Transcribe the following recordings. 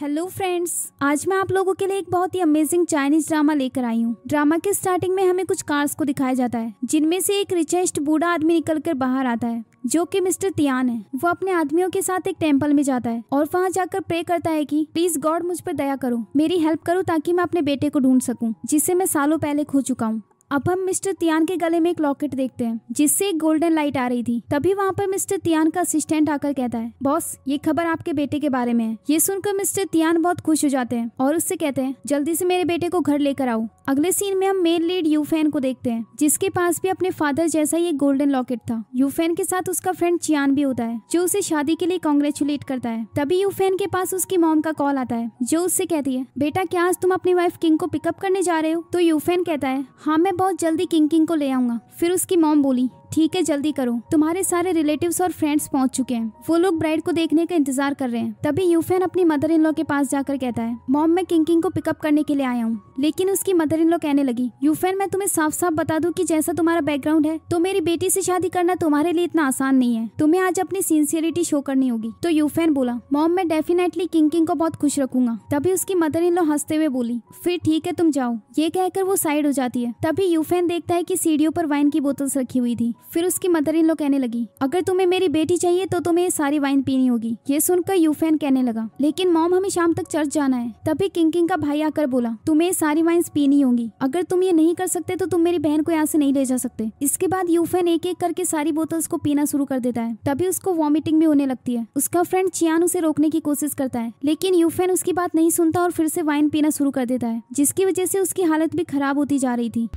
Hello friends आज मैं आप लोगों के लिए एक बहुत ही अमेजिंग चाइनीज ड्रामा लेकर आई हूँ ड्रामा के स्टार्टिंग में हमें कुछ कार्स को दिखाया जाता है जिनमें से एक रिचेस्ट बूढ़ा आदमी निकलकर बाहर आता है जो कि मिस्टर तियान है वो अपने आदमियों के साथ एक टेम्पल में जाता है और वहाँ जाकर प्रे करता है कि प्लीज गॉड मुझ पर दया करो मेरी हेल्प करो ताकि मैं अपने बेटे को ढूंढ सकूं जिसे मैं सालों पहले खो चुका हूँ अब हम मिस्टर तियान के गले में एक लॉकेट देखते हैं जिससे एक गोल्डन लाइट आ रही थी तभी वहाँ पर मिस्टर तियान का असिस्टेंट आकर कहता है बॉस ये खबर आपके बेटे के बारे में है ये सुनकर मिस्टर तियान बहुत खुश हो जाते हैं और उससे कहते हैं जल्दी से मेरे बेटे को घर लेकर आओ अगले सीन में हम मेल लीड यूफेन को देखते हैं जिसके पास भी अपने फादर जैसा ही एक गोल्डन लॉकेट था यूफेन के साथ उसका फ्रेंड चियान भी होता है जो उसे शादी के लिए कॉन्ग्रेचुलेट करता है तभी यूफेन के पास उसकी मॉम का कॉल आता है जो उससे कहती है बेटा क्या आज तुम अपनी वाइफ किंग को पिकअप करने जा रहे हो तो यूफेन कहता है हाँ मैं मैं बहुत जल्दी किंग किंग को ले आऊँगा फिर उसकी मॉम बोली ठीक है जल्दी करो तुम्हारे सारे रिलेटिव और फ्रेंड्स पहुँच चुके हैं वो लोग ब्राइड को देखने का इंतजार कर रहे हैं तभी यूफेन अपनी मदर इन लॉ के पास जाकर कहता है मॉम मैं किंकिंग को पिकअप करने के लिए आया हूँ लेकिन उसकी मदर इन लॉ कहने लगी यूफेन मैं तुम्हें साफ साफ बता दूं कि जैसा तुम्हारा बैकग्राउंड है तो मेरी बेटी से शादी करना तुम्हारे लिए इतना आसान नहीं है तुम्हें आज अपनी सिंसियरिटी शो करनी होगी तो यूफेन बोला मॉम मैं डेफिनेटली किंकिंग को बहुत खुश रखूंगा तभी उसकी मदर इन लॉ हंसते हुए बोली फिर ठीक है तुम जाओ ये कहकर वो साइड हो जाती है तभी यूफेन देखता है की सीढ़ियों पर वाइन की बोतल रखी हुई थी फिर उसकी मदर इन लो कहने लगी अगर तुम्हें मेरी बेटी चाहिए तो तुम्हें सारी वाइन पीनी होगी ये सुनकर यूफेन कहने लगा लेकिन मॉम हमें शाम तक चर्च जाना है तभी किंकिंग का भाई आकर बोला तुम्हें सारी वाइन्स पीनी होगी अगर तुम ये नहीं कर सकते तो तुम मेरी बहन को यहाँ से नहीं ले जा सकते इसके बाद यूफेन एक एक करके सारी बोतल्स को पीना शुरू कर देता है तभी उसको वॉमिटिंग भी होने लगती है उसका फ्रेंड चियान उसे रोकने की कोशिश करता है लेकिन यूफेन उसकी बात नहीं सुनता और फिर से वाइन पीना शुरू कर देता है जिसकी वजह से उसकी हालत भी खराब होती जा रही थी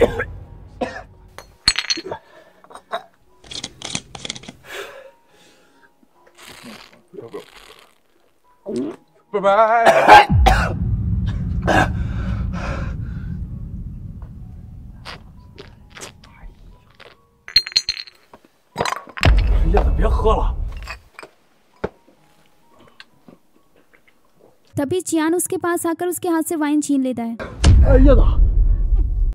Bye bye. 叶子，别喝了。तभी जियान उसके पास आकर उसके हाथ से वाइन छीन लेता है 叶子。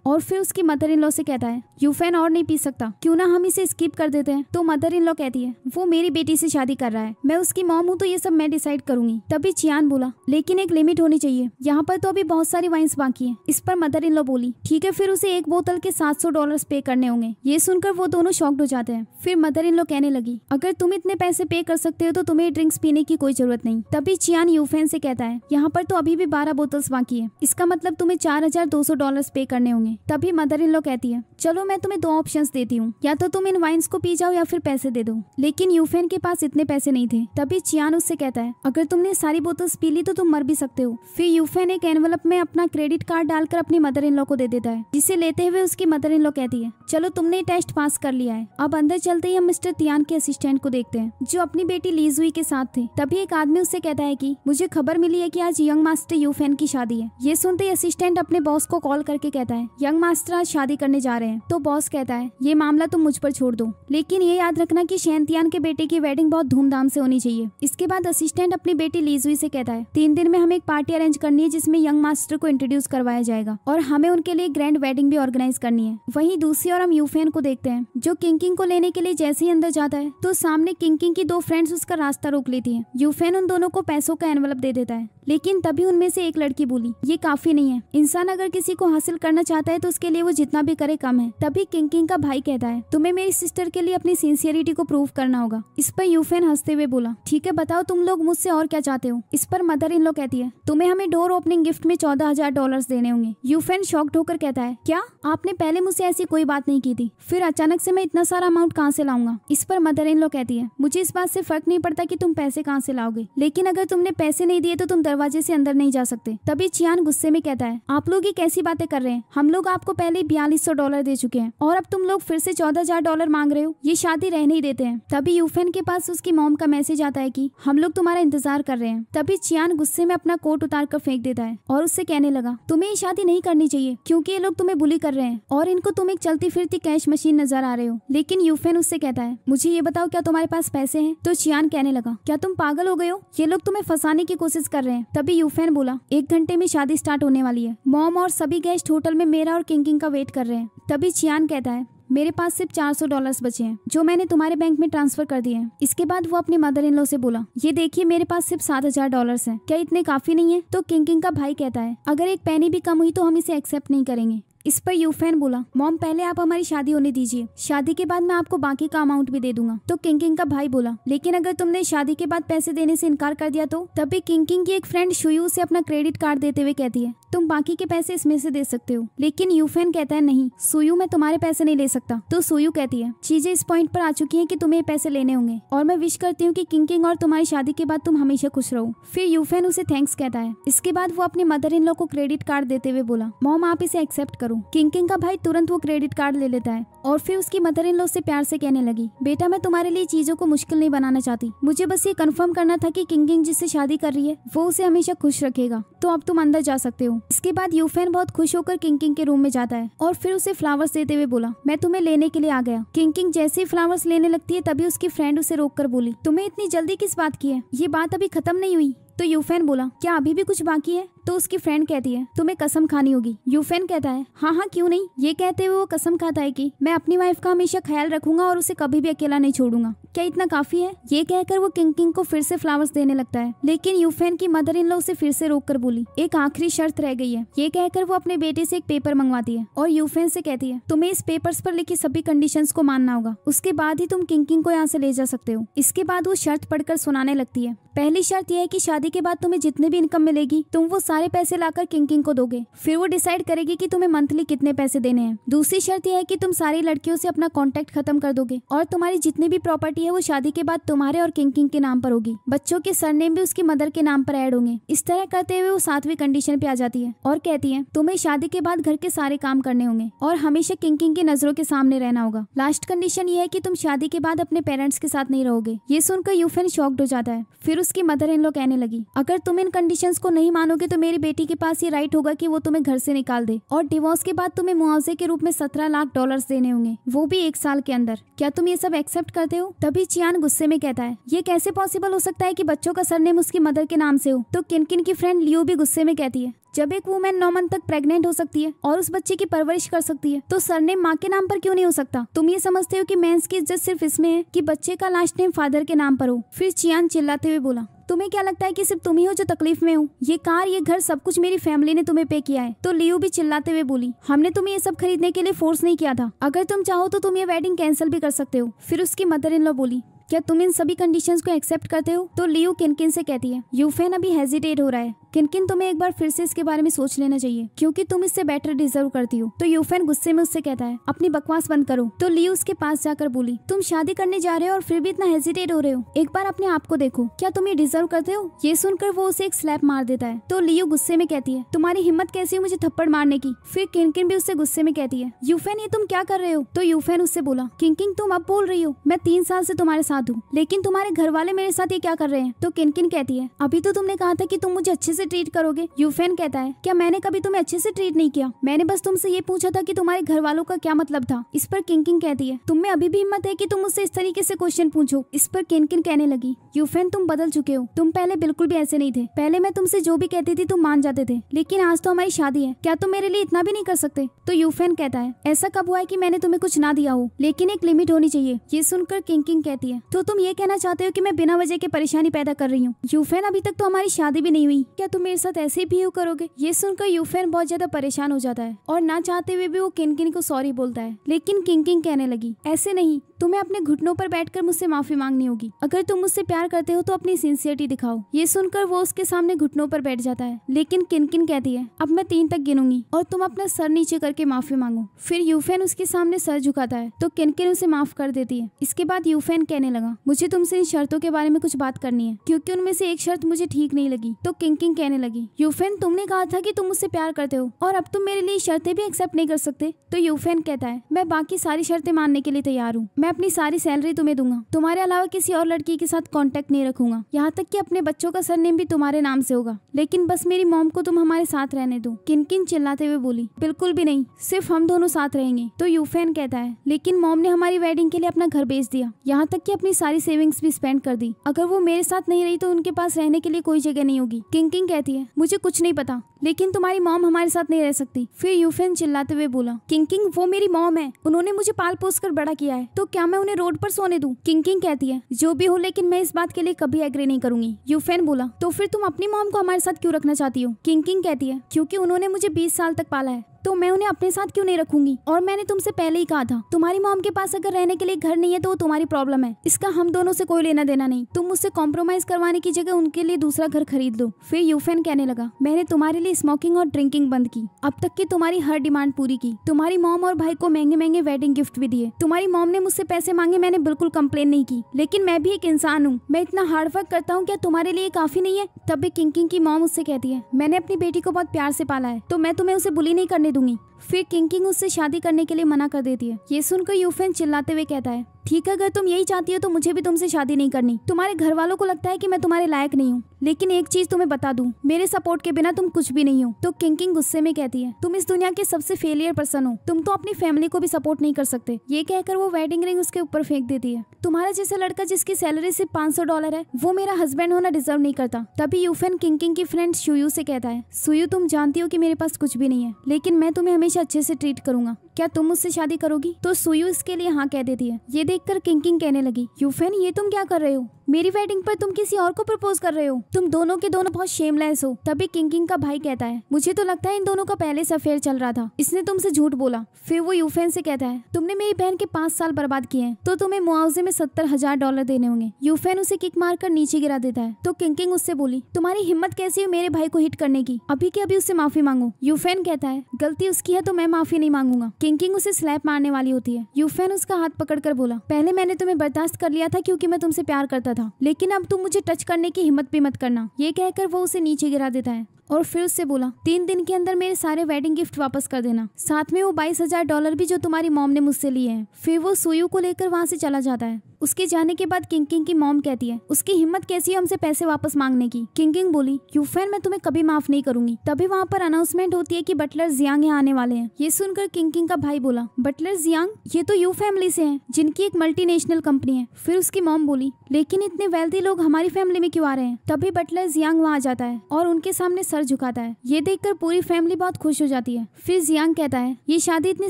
और फिर उसकी मदर इन लॉ से कहता है यूफेन और नहीं पी सकता क्यों ना हम इसे स्किप कर देते हैं तो मदर इन लॉ कहती है वो मेरी बेटी से शादी कर रहा है मैं उसकी मॉम हूँ तो ये सब मैं डिसाइड करूंगी तभी चियान बोला लेकिन एक लिमिट होनी चाहिए यहाँ पर तो अभी बहुत सारी वाइन्स बाकी है इस पर मदर इन लॉ बोली ठीक है फिर उसे एक बोतल के सात सौ डॉलर पे करने होंगे ये सुनकर वो दोनों शॉक्ड हो जाते हैं फिर मदर इन लॉ कहने लगी अगर तुम इतने पैसे पे कर सकते हो तो तुम्हें ड्रिंक्स पीने की कोई जरूरत नहीं तभी चियान यूफेन से कहता है यहाँ पर तो अभी भी बारह बोतल्स बाकी है इसका मतलब तुम्हें चार हजार दो सौ डॉलर पे करने होंगे तभी मदर इन लॉ कहती है चलो हो मैं तुम्हें दो ऑप्शंस देती हूँ या तो तुम इन वाइन्स को पी जाओ या फिर पैसे दे दो लेकिन यूफेन के पास इतने पैसे नहीं थे तभी चियान उससे कहता है अगर तुमने सारी बोतल पी ली तो तुम मर भी सकते हो फिर यूफेन एक एनवलप में अपना क्रेडिट कार्ड डालकर अपनी मदर इन लॉ को दे देता है जिसे लेते हुए उसकी मदर इन लॉ कहती है चलो तुमने टेस्ट पास कर लिया है अब अंदर चलते ही हम मिस्टर तियान के असिस्टेंट को देखते हैं जो अपनी बेटी लीज हुई के साथ थे तभी एक आदमी उससे कहता है की मुझे खबर मिली है की आज यंग मास्टर यूफेन की शादी है ये सुनते ही असिस्टेंट अपने बॉस को कॉल करके कहता है यंग मास्टर आज शादी करने जा रहे हैं तो तो बॉस कहता है ये मामला तुम मुझ पर छोड़ दो लेकिन ये याद रखना कि शैंतियान के बेटे की वेडिंग बहुत धूमधाम से होनी चाहिए इसके बाद असिस्टेंट अपनी बेटी लीजुई से कहता है तीन दिन में हमें एक पार्टी अरेंज करनी है जिसमें यंग मास्टर को इंट्रोड्यूस करवाया जाएगा और हमें उनके लिए ग्रैंड वेडिंग भी ऑर्गेनाइज करनी है वही दूसरी और हम यूफेन को देखते हैं जो किंकिंग को लेने के लिए जैसे ही अंदर जाता है तो सामने किंकिंग की दो फ्रेंड्स उसका रास्ता रोक लेती है यूफेन उन दोनों को पैसों का एनवलप दे देता है लेकिन तभी उनमें से एक लड़की बोली ये काफी नहीं है इंसान अगर किसी को हासिल करना चाहता है तो उसके लिए वो जितना भी करे कम है तभी किंग किंग का भाई कहता है तुम्हें मेरी सिस्टर के लिए अपनी सिंसियरिटी को प्रूव करना होगा इस पर यूफेन हंसते हुए बोला ठीक है बताओ तुम लोग मुझसे और क्या चाहते हो इस पर मदर इन लोग कहती है तुम्हें हमें डोर ओपनिंग गिफ्ट में चौदह हजार डॉलर देने होंगे यूफेन शॉक होकर कहता है क्या आपने पहले मुझसे ऐसी कोई बात नहीं की थी फिर अचानक से मैं इतना सारा अमाउंट कहाँ से लाऊंगा इस पर मदर इन लोग कहती है मुझे इस बात से फर्क नहीं पड़ता की तुम पैसे कहाँ से लाओगे लेकिन अगर तुमने पैसे नहीं दिए तो तुम दरवाजे से अंदर नहीं जा सकते तभी चियान गुस्से में कहता है आप लोग ये कैसी बातें कर रहे हैं हम लोग आपको पहले बयालीस सौ डॉलर दे चुके चुके हैं और अब तुम लोग फिर से चौदह हजार डॉलर मांग रहे हो ये शादी रहने ही देते हैं तभी यूफेन के पास उसकी मोम का मैसेज आता है की हम लोग तुम्हारा इंतजार कर रहे हैं तभी चियान गुस्से में अपना कोट उतार कर फेंक देता है और उससे कहने लगा तुम्हें ये शादी नहीं करनी चाहिए क्यूँकी ये लोग तुम्हें बुली कर रहे हैं और इनको तुम एक चलती फिरती कैश मशीन नजर आ रहे हो लेकिन यूफेन उससे कहता है मुझे ये बताओ क्या तुम्हारे पास पैसे हैं तो चियान कहने लगा क्या तुम पागल हो गए हो ये लोग तुम्हें फंसाने की कोशिश कर रहे हैं तभी यूफेन बोला एक घंटे में शादी स्टार्ट होने वाली है मॉम और सभी गेस्ट होटल में मेरा और किंग का वेट कर रहे हैं तभी शियान कहता है मेरे पास सिर्फ चार सौ डॉलर बचे हैं जो मैंने तुम्हारे बैंक में ट्रांसफर कर दिए हैं इसके बाद वो अपने मदर इन लो से बोला ये देखिए मेरे पास सिर्फ सात हजार डॉलर है क्या इतने काफी नहीं है तो किंग किंग का भाई कहता है अगर एक पैनी भी कम हुई तो हम इसे एक्सेप्ट नहीं करेंगे इस पर यूफेन बोला मॉम पहले आप हमारी शादी होने दीजिए शादी के बाद मैं आपको बाकी का अमाउंट भी दे दूंगा तो किंग का भाई बोला लेकिन अगर तुमने शादी के बाद पैसे देने से इनकार कर दिया तो तभी किंकिंग की एक फ्रेंड शुयू से अपना क्रेडिट कार्ड देते हुए कहती है तुम बाकी के पैसे इसमें से दे सकते हो लेकिन यूफेन कहता है नहीं सुयू मैं तुम्हारे पैसे नहीं ले सकता तो सुयू कहती है चीजें इस पॉइंट पर आ चुकी है की तुम्हें पैसे लेने होंगे और मैं विश करती हूँ किंग किंग और तुम्हारी शादी के बाद तुम हमेशा खुश रहो फिर यूफेन उसे थैंक्स कहता है इसके बाद वो अपने मदर इन लॉ को क्रेडिट कार्ड देते हुए बोला मॉम आप इसे एक्सेप्ट करो करूँ किंग किंग का भाई तुरंत वो क्रेडिट कार्ड ले लेता है और फिर उसकी मदर इन लो से प्यार से कहने लगी बेटा मैं तुम्हारे लिए चीजों को मुश्किल नहीं बनाना चाहती मुझे बस ये कंफर्म करना था कि किंग किंग जिससे शादी कर रही है वो उसे हमेशा खुश रखेगा तो अब तुम अंदर जा सकते हो इसके बाद यूफेन बहुत खुश होकर किंग किंग के रूम में जाता है और फिर उसे फ्लावर्स देते हुए बोला मैं तुम्हें लेने के लिए आ गया किंग किंग जैसे ही फ्लावर्स लेने लगती है तभी उसकी फ्रेंड उसे रोक कर बोली तुम्हें इतनी जल्दी किस बात की है ये बात अभी खत्म नहीं हुई तो यूफेन बोला क्या अभी भी कुछ बाकी है तो उसकी फ्रेंड कहती है तुम्हें कसम खानी होगी यूफेन कहता है हाँ हाँ क्यों नहीं ये कहते हुए वो कसम खाता है कि मैं अपनी वाइफ का हमेशा ख्याल रखूंगा और उसे कभी भी अकेला नहीं छोड़ूंगा क्या इतना काफी है ये कहकर वो किंग किंग को फिर से फ्लावर्स देने लगता है लेकिन यूफेन की मदर इन लॉ उसे फिर से रोक कर बोली एक आखिरी शर्त रह गई है ये कहकर वो अपने बेटे से एक पेपर मंगवाती है और यूफेन से कहती है तुम्हें इस पेपर पर लिखी सभी कंडीशन को मानना होगा उसके बाद ही तुम किंग किंग को यहाँ से ले जा सकते हो इसके बाद वो शर्त पढ़कर सुनाने लगती है पहली शर्त यह है कि शादी शादी के बाद तुम्हें जितने भी इनकम मिलेगी तुम वो सारे पैसे लाकर किंग किंग को दोगे फिर वो डिसाइड करेगी कि तुम्हें मंथली कितने पैसे देने हैं दूसरी शर्त यह है कि तुम सारी लड़कियों से अपना कॉन्टेक्ट खत्म कर दोगे और तुम्हारी जितनी भी प्रॉपर्टी है वो शादी के बाद तुम्हारे और किंग किंग के नाम पर होगी बच्चों के सरनेम भी उसकी मदर के नाम पर एड होंगे इस तरह करते हुए वो सातवीं कंडीशन पे आ जाती है और कहती है तुम्हें शादी के बाद घर के सारे काम करने होंगे और हमेशा किंग किंग की नजरों के सामने रहना होगा लास्ट कंडीशन ये है की तुम शादी के बाद अपने पेरेंट्स के साथ नहीं रहोगे ये सुनकर यूफेन शॉक्ड हो जाता है फिर उसकी मदर इन लोग कहने लगी जाएगी अगर तुम इन कंडीशन को नहीं मानोगे तो मेरी बेटी के पास ये राइट होगा की वो तुम्हें घर ऐसी निकाल दे और डिवोर्स के बाद तुम्हें मुआवजे के रूप में सत्रह लाख डॉलर देने होंगे वो भी एक साल के अंदर क्या तुम ये सब एक्सेप्ट करते हो तभी चियान गुस्से में कहता है ये कैसे पॉसिबल हो सकता है की बच्चों का सरनेम उसकी मदर के नाम से हो तो किन किन की फ्रेंड लियो भी गुस्से में कहती है जब एक वुमेन नौ मंथ तक प्रेग्नेंट हो सकती है और उस बच्चे की परवरिश कर सकती है तो सरनेम माँ के नाम पर क्यों नहीं हो सकता तुम ये समझते हो कि मेंस की इज्जत सिर्फ इसमें है कि बच्चे का लास्ट नेम फादर के नाम पर हो फिर चियान चिल्लाते हुए बोला तुम्हें क्या लगता है कि सिर्फ तुम ही हो जो तकलीफ में हो ये कार ये घर सब कुछ मेरी फैमिली ने तुम्हें पे किया है तो लियू भी चिल्लाते हुए बोली हमने तुम्हें ये सब खरीदने के लिए फोर्स नहीं किया था अगर तुम चाहो तो तुम ये वेडिंग कैंसिल भी कर सकते हो फिर उसकी मदर इन लॉ बोली क्या तुम इन सभी कंडीशंस को एक्सेप्ट करते हो तो लियू किनकिन से कहती है यूफेन अभी हेजिटेट हो रहा है किनकिन तुम्हें एक बार फिर से इसके बारे में सोच लेना चाहिए क्योंकि तुम इससे बेटर डिजर्व करती हो तो यूफेन गुस्से में उससे कहता है अपनी बकवास बंद करो तो लियो उसके पास जाकर बोली तुम शादी करने जा रहे हो और फिर भी इतना हेजिटेट हो रहे हो एक बार अपने आप को देखो क्या तुम ये डिजर्व करते हो ये सुनकर वो उसे एक स्लैप मार देता है तो लियो गुस्से में कहती है तुम्हारी हिम्मत कैसी है मुझे थप्पड़ मारने की फिर किनकिन भी उससे गुस्से में कहती है यूफेन ये तुम क्या कर रहे हो तो यूफेन उससे बोला किनकिन तुम अब बोल रही हो मैं तीन साल से तुम्हारे साथ साथ हूँ लेकिन तुम्हारे घर वाले मेरे साथ ये क्या कर रहे हैं तो किनकिन कहती है अभी तो तुमने कहा था की तुम मुझे अच्छे से ट्रीट करोगे यूफेन कहता है क्या मैंने कभी तुम्हें अच्छे से ट्रीट नहीं किया मैंने बस तुमसे ये पूछा था की तुम्हारे घर वालों का क्या मतलब था इस पर किंकिंग कहती है तुम्हें अभी भी हिम्मत है की तुम मुझसे इस तरीके से क्वेश्चन पूछो इस पर किनकिन कहने लगी यूफेन तुम बदल चुके हो तुम पहले बिल्कुल भी ऐसे नहीं थे पहले मैं तुमसे जो भी कहती थी तुम मान जाते थे लेकिन आज तो हमारी शादी है क्या तुम मेरे लिए इतना भी नहीं कर सकते तो यूफेन कहता है ऐसा कब हुआ है कि मैंने तुम्हें कुछ ना दिया हो लेकिन एक लिमिट होनी चाहिए ये सुनकर किंकिंग कहती है तो तुम ये कहना चाहते हो कि मैं बिना वजह के परेशानी पैदा कर रही हूँ यूफेन अभी तक तो हमारी शादी भी नहीं हुई क्या तुम मेरे साथ ऐसे ही बिहेव करोगे ये सुनकर यूफेन बहुत ज्यादा परेशान हो जाता है और ना चाहते हुए भी वो किनकिन को सॉरी बोलता है लेकिन किंकिंग कहने लगी ऐसे नहीं तुम्हें अपने घुटनों पर बैठकर मुझसे माफी मांगनी होगी अगर तुम मुझसे प्यार करते हो तो अपनी सिंसियरिटी दिखाओ ये सुनकर वो उसके सामने घुटनों पर बैठ जाता है लेकिन किनकिन कहती है अब मैं तीन तक गिनूंगी और तुम अपना सर नीचे करके माफी मांगो फिर यूफेन उसके सामने सर झुकाता है तो किनकिन उसे माफ कर देती है इसके बाद यूफेन कहने लगा मुझे तुमसे इन शर्तों के बारे में कुछ बात करनी है क्योंकि उनमें से एक शर्त मुझे ठीक नहीं लगी तो किंकिंग कहने लगी यूफेन तुमने कहा था कि तुम मुझसे प्यार करते हो और अब तुम मेरे लिए शर्तें भी एक्सेप्ट नहीं कर सकते तो यूफेन कहता है मैं बाकी सारी शर्तें मानने के लिए तैयार हूँ मैं अपनी सारी सैलरी तुम्हें दूंगा तुम्हारे अलावा किसी और लड़की के साथ कॉन्टेक्ट नहीं रखूंगा यहाँ तक की अपने बच्चों का सरनेम भी तुम्हारे नाम से होगा लेकिन बस मेरी मोम को तुम हमारे साथ रहने दो किन किन चिल्लाते हुए बोली बिल्कुल भी नहीं सिर्फ हम दोनों साथ रहेंगे तो यूफेन कहता है लेकिन मोम ने हमारी वेडिंग के लिए अपना घर बेच दिया यहाँ तक की अपनी सारी सेविंग्स भी स्पेंड कर दी अगर वो मेरे साथ नहीं रही तो उनके पास रहने के लिए कोई जगह नहीं होगी किंग किंग कहती है मुझे कुछ नहीं पता लेकिन तुम्हारी मॉम हमारे साथ नहीं रह सकती फिर यूफेन चिल्लाते हुए बोला किंग किंग वो मेरी मॉम है उन्होंने मुझे पाल पोस कर बड़ा किया है तो क्या मैं उन्हें रोड पर सोने दूं? किंग कहती है जो भी हो लेकिन मैं इस बात के लिए कभी एग्री नहीं करूंगी यूफेन बोला तो फिर तुम अपनी मॉम को हमारे साथ क्यों रखना चाहती हो किंग कहती है क्योंकि उन्होंने मुझे बीस साल तक पाला है तो मैं उन्हें अपने साथ क्यों नहीं रखूंगी और मैंने तुमसे पहले ही कहा था तुम्हारी मॉम के पास अगर रहने के लिए घर नहीं है तो वो तुम्हारी प्रॉब्लम है इसका हम दोनों से कोई लेना देना नहीं तुम मुझसे कॉम्प्रोमाइज करवाने की जगह उनके लिए दूसरा घर खरीद लो फिर यूफेन कहने लगा मैंने तुम्हारे लिए स्मोकिंग और ड्रिंकिंग बंद की अब तक की तुम्हारी हर डिमांड पूरी की तुम्हारी मॉम और भाई को महंगे महंगे वेडिंग गिफ्ट भी दिए तुम्हारी मॉम ने मुझसे पैसे मांगे मैंने बिल्कुल कंप्लेन नहीं की लेकिन मैं भी एक इंसान हूँ मैं इतना हार्ड वर्क करता हूँ क्या तुम्हारे लिए काफी नहीं है तब भी किंग की मॉम उससे कहती है मैंने अपनी बेटी को बहुत प्यार से पाला है तो मैं तुम्हें उसे बुली नहीं करने melindungi. फिर किंगकिंग उससे शादी करने के लिए मना कर देती है ये सुनकर यूफेन चिल्लाते हुए कहता है ठीक है अगर तुम यही चाहती हो तो मुझे भी तुमसे शादी नहीं करनी तुम्हारे घर वालों को लगता है कि मैं तुम्हारे लायक नहीं हूँ लेकिन एक चीज तुम्हें बता दूँ मेरे सपोर्ट के बिना तुम कुछ भी नहीं हो तो किंकिंग गुस्से में कहती है तुम इस दुनिया के सबसे फेलियर पर्सन हो तुम तो अपनी फैमिली को भी सपोर्ट नहीं कर सकते ये कहकर वो वेडिंग रिंग उसके ऊपर फेंक देती है तुम्हारा जैसा लड़का जिसकी सैलरी सिर्फ पाँच डॉलर है वो मेरा हस्बैंड होना डिजर्व नहीं करता तभी यूफेन किंकिंग की फ्रेंड सुयू से कहता है सुयू तुम जानती हो की मेरे पास कुछ भी नहीं है लेकिन मैं तुम्हें हमेशा हमेशा अच्छे से ट्रीट करूँगा क्या तुम मुझसे शादी करोगी तो सुयू इसके लिए हाँ कह देती है ये देख कर किंग कहने लगी यूफेन ये तुम क्या कर रहे हो मेरी वेडिंग पर तुम किसी और को प्रपोज कर रहे हो तुम दोनों के दोनों बहुत शेमलेस हो तभी किंग का भाई कहता है मुझे तो लगता है इन दोनों का पहले से अफेयर चल रहा था इसने तुमसे झूठ बोला फिर वो यूफेन से कहता है तुमने मेरी बहन के पाँच साल बर्बाद किए हैं तो तुम्हें मुआवजे में सत्तर हजार डॉलर देने होंगे यूफेन उसे किक मार कर नीचे गिरा देता है तो किंकिंग उससे बोली तुम्हारी हिम्मत कैसी है मेरे भाई को हिट करने की अभी के अभी उससे माफी मांगो यूफेन कहता है गलती उसकी है तो मैं माफी नहीं मांगूंगा किंग उसे स्लैप मारने वाली होती है यूफेन उसका हाथ पकड़कर बोला पहले मैंने तुम्हें बर्दाश्त कर लिया था क्योंकि मैं तुमसे प्यार करता था लेकिन अब तुम मुझे टच करने की हिम्मत भी मत करना ये कहकर वो उसे नीचे गिरा देता है और फिर उससे बोला तीन दिन के अंदर मेरे सारे वेडिंग गिफ्ट वापस कर देना साथ में वो बाईस हजार डॉलर भी जो तुम्हारी मॉम ने मुझसे लिए हैं फिर वो सुयू को लेकर वहाँ से चला जाता है उसके जाने के बाद किंकिंग की मॉम कहती है उसकी हिम्मत कैसी है हमसे पैसे वापस मांगने की किंकिंग बोली यूफेन मैं तुम्हें कभी माफ नहीं करूंगी तभी वहाँ पर अनाउंसमेंट होती है की बटलर जियांग आने वाले हैं ये सुनकर किंकिंग का उसका भाई बोला बटलर जियांग ये तो यू फैमिली से है जिनकी एक मल्टीनेशनल कंपनी है फिर उसकी मॉम बोली लेकिन इतने वेल्दी लोग हमारी फैमिली में क्यों आ रहे हैं तभी बटलर जियांग वहाँ आ जाता है और उनके सामने सर झुकाता है ये कर पूरी फैमिली बहुत खुश हो जाती है फिर जियांग कहता है ये शादी इतनी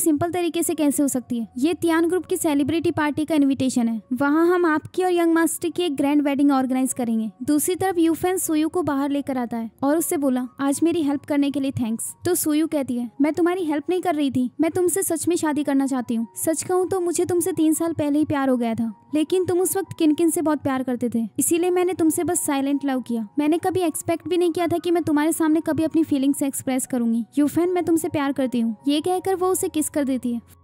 सिंपल तरीके से कैसे हो सकती है ये तियान ग्रुप की सेलिब्रिटी पार्टी का इन्विटेशन है वहाँ हम आपकी और यंग मास्टर की एक ग्रैंड वेडिंग ऑर्गेनाइज करेंगे दूसरी तरफ यू फैन सुयू को बाहर लेकर आता है और उससे बोला आज मेरी हेल्प करने के लिए थैंक्स तो सुयू कहती है मैं तुम्हारी हेल्प नहीं कर रही थी मैं तुम तुमसे सच में शादी करना चाहती हूँ सच कहूँ तो मुझे तुमसे तीन साल पहले ही प्यार हो गया था लेकिन तुम उस वक्त किन किन से बहुत प्यार करते थे इसीलिए मैंने तुमसे बस साइलेंट लव किया मैंने कभी एक्सपेक्ट भी नहीं किया था कि मैं तुम्हारे सामने कभी अपनी फीलिंग्स एक्सप्रेस करूंगी यू फैन मैं तुमसे प्यार करती हूँ ये कहकर वो उसे किस कर देती है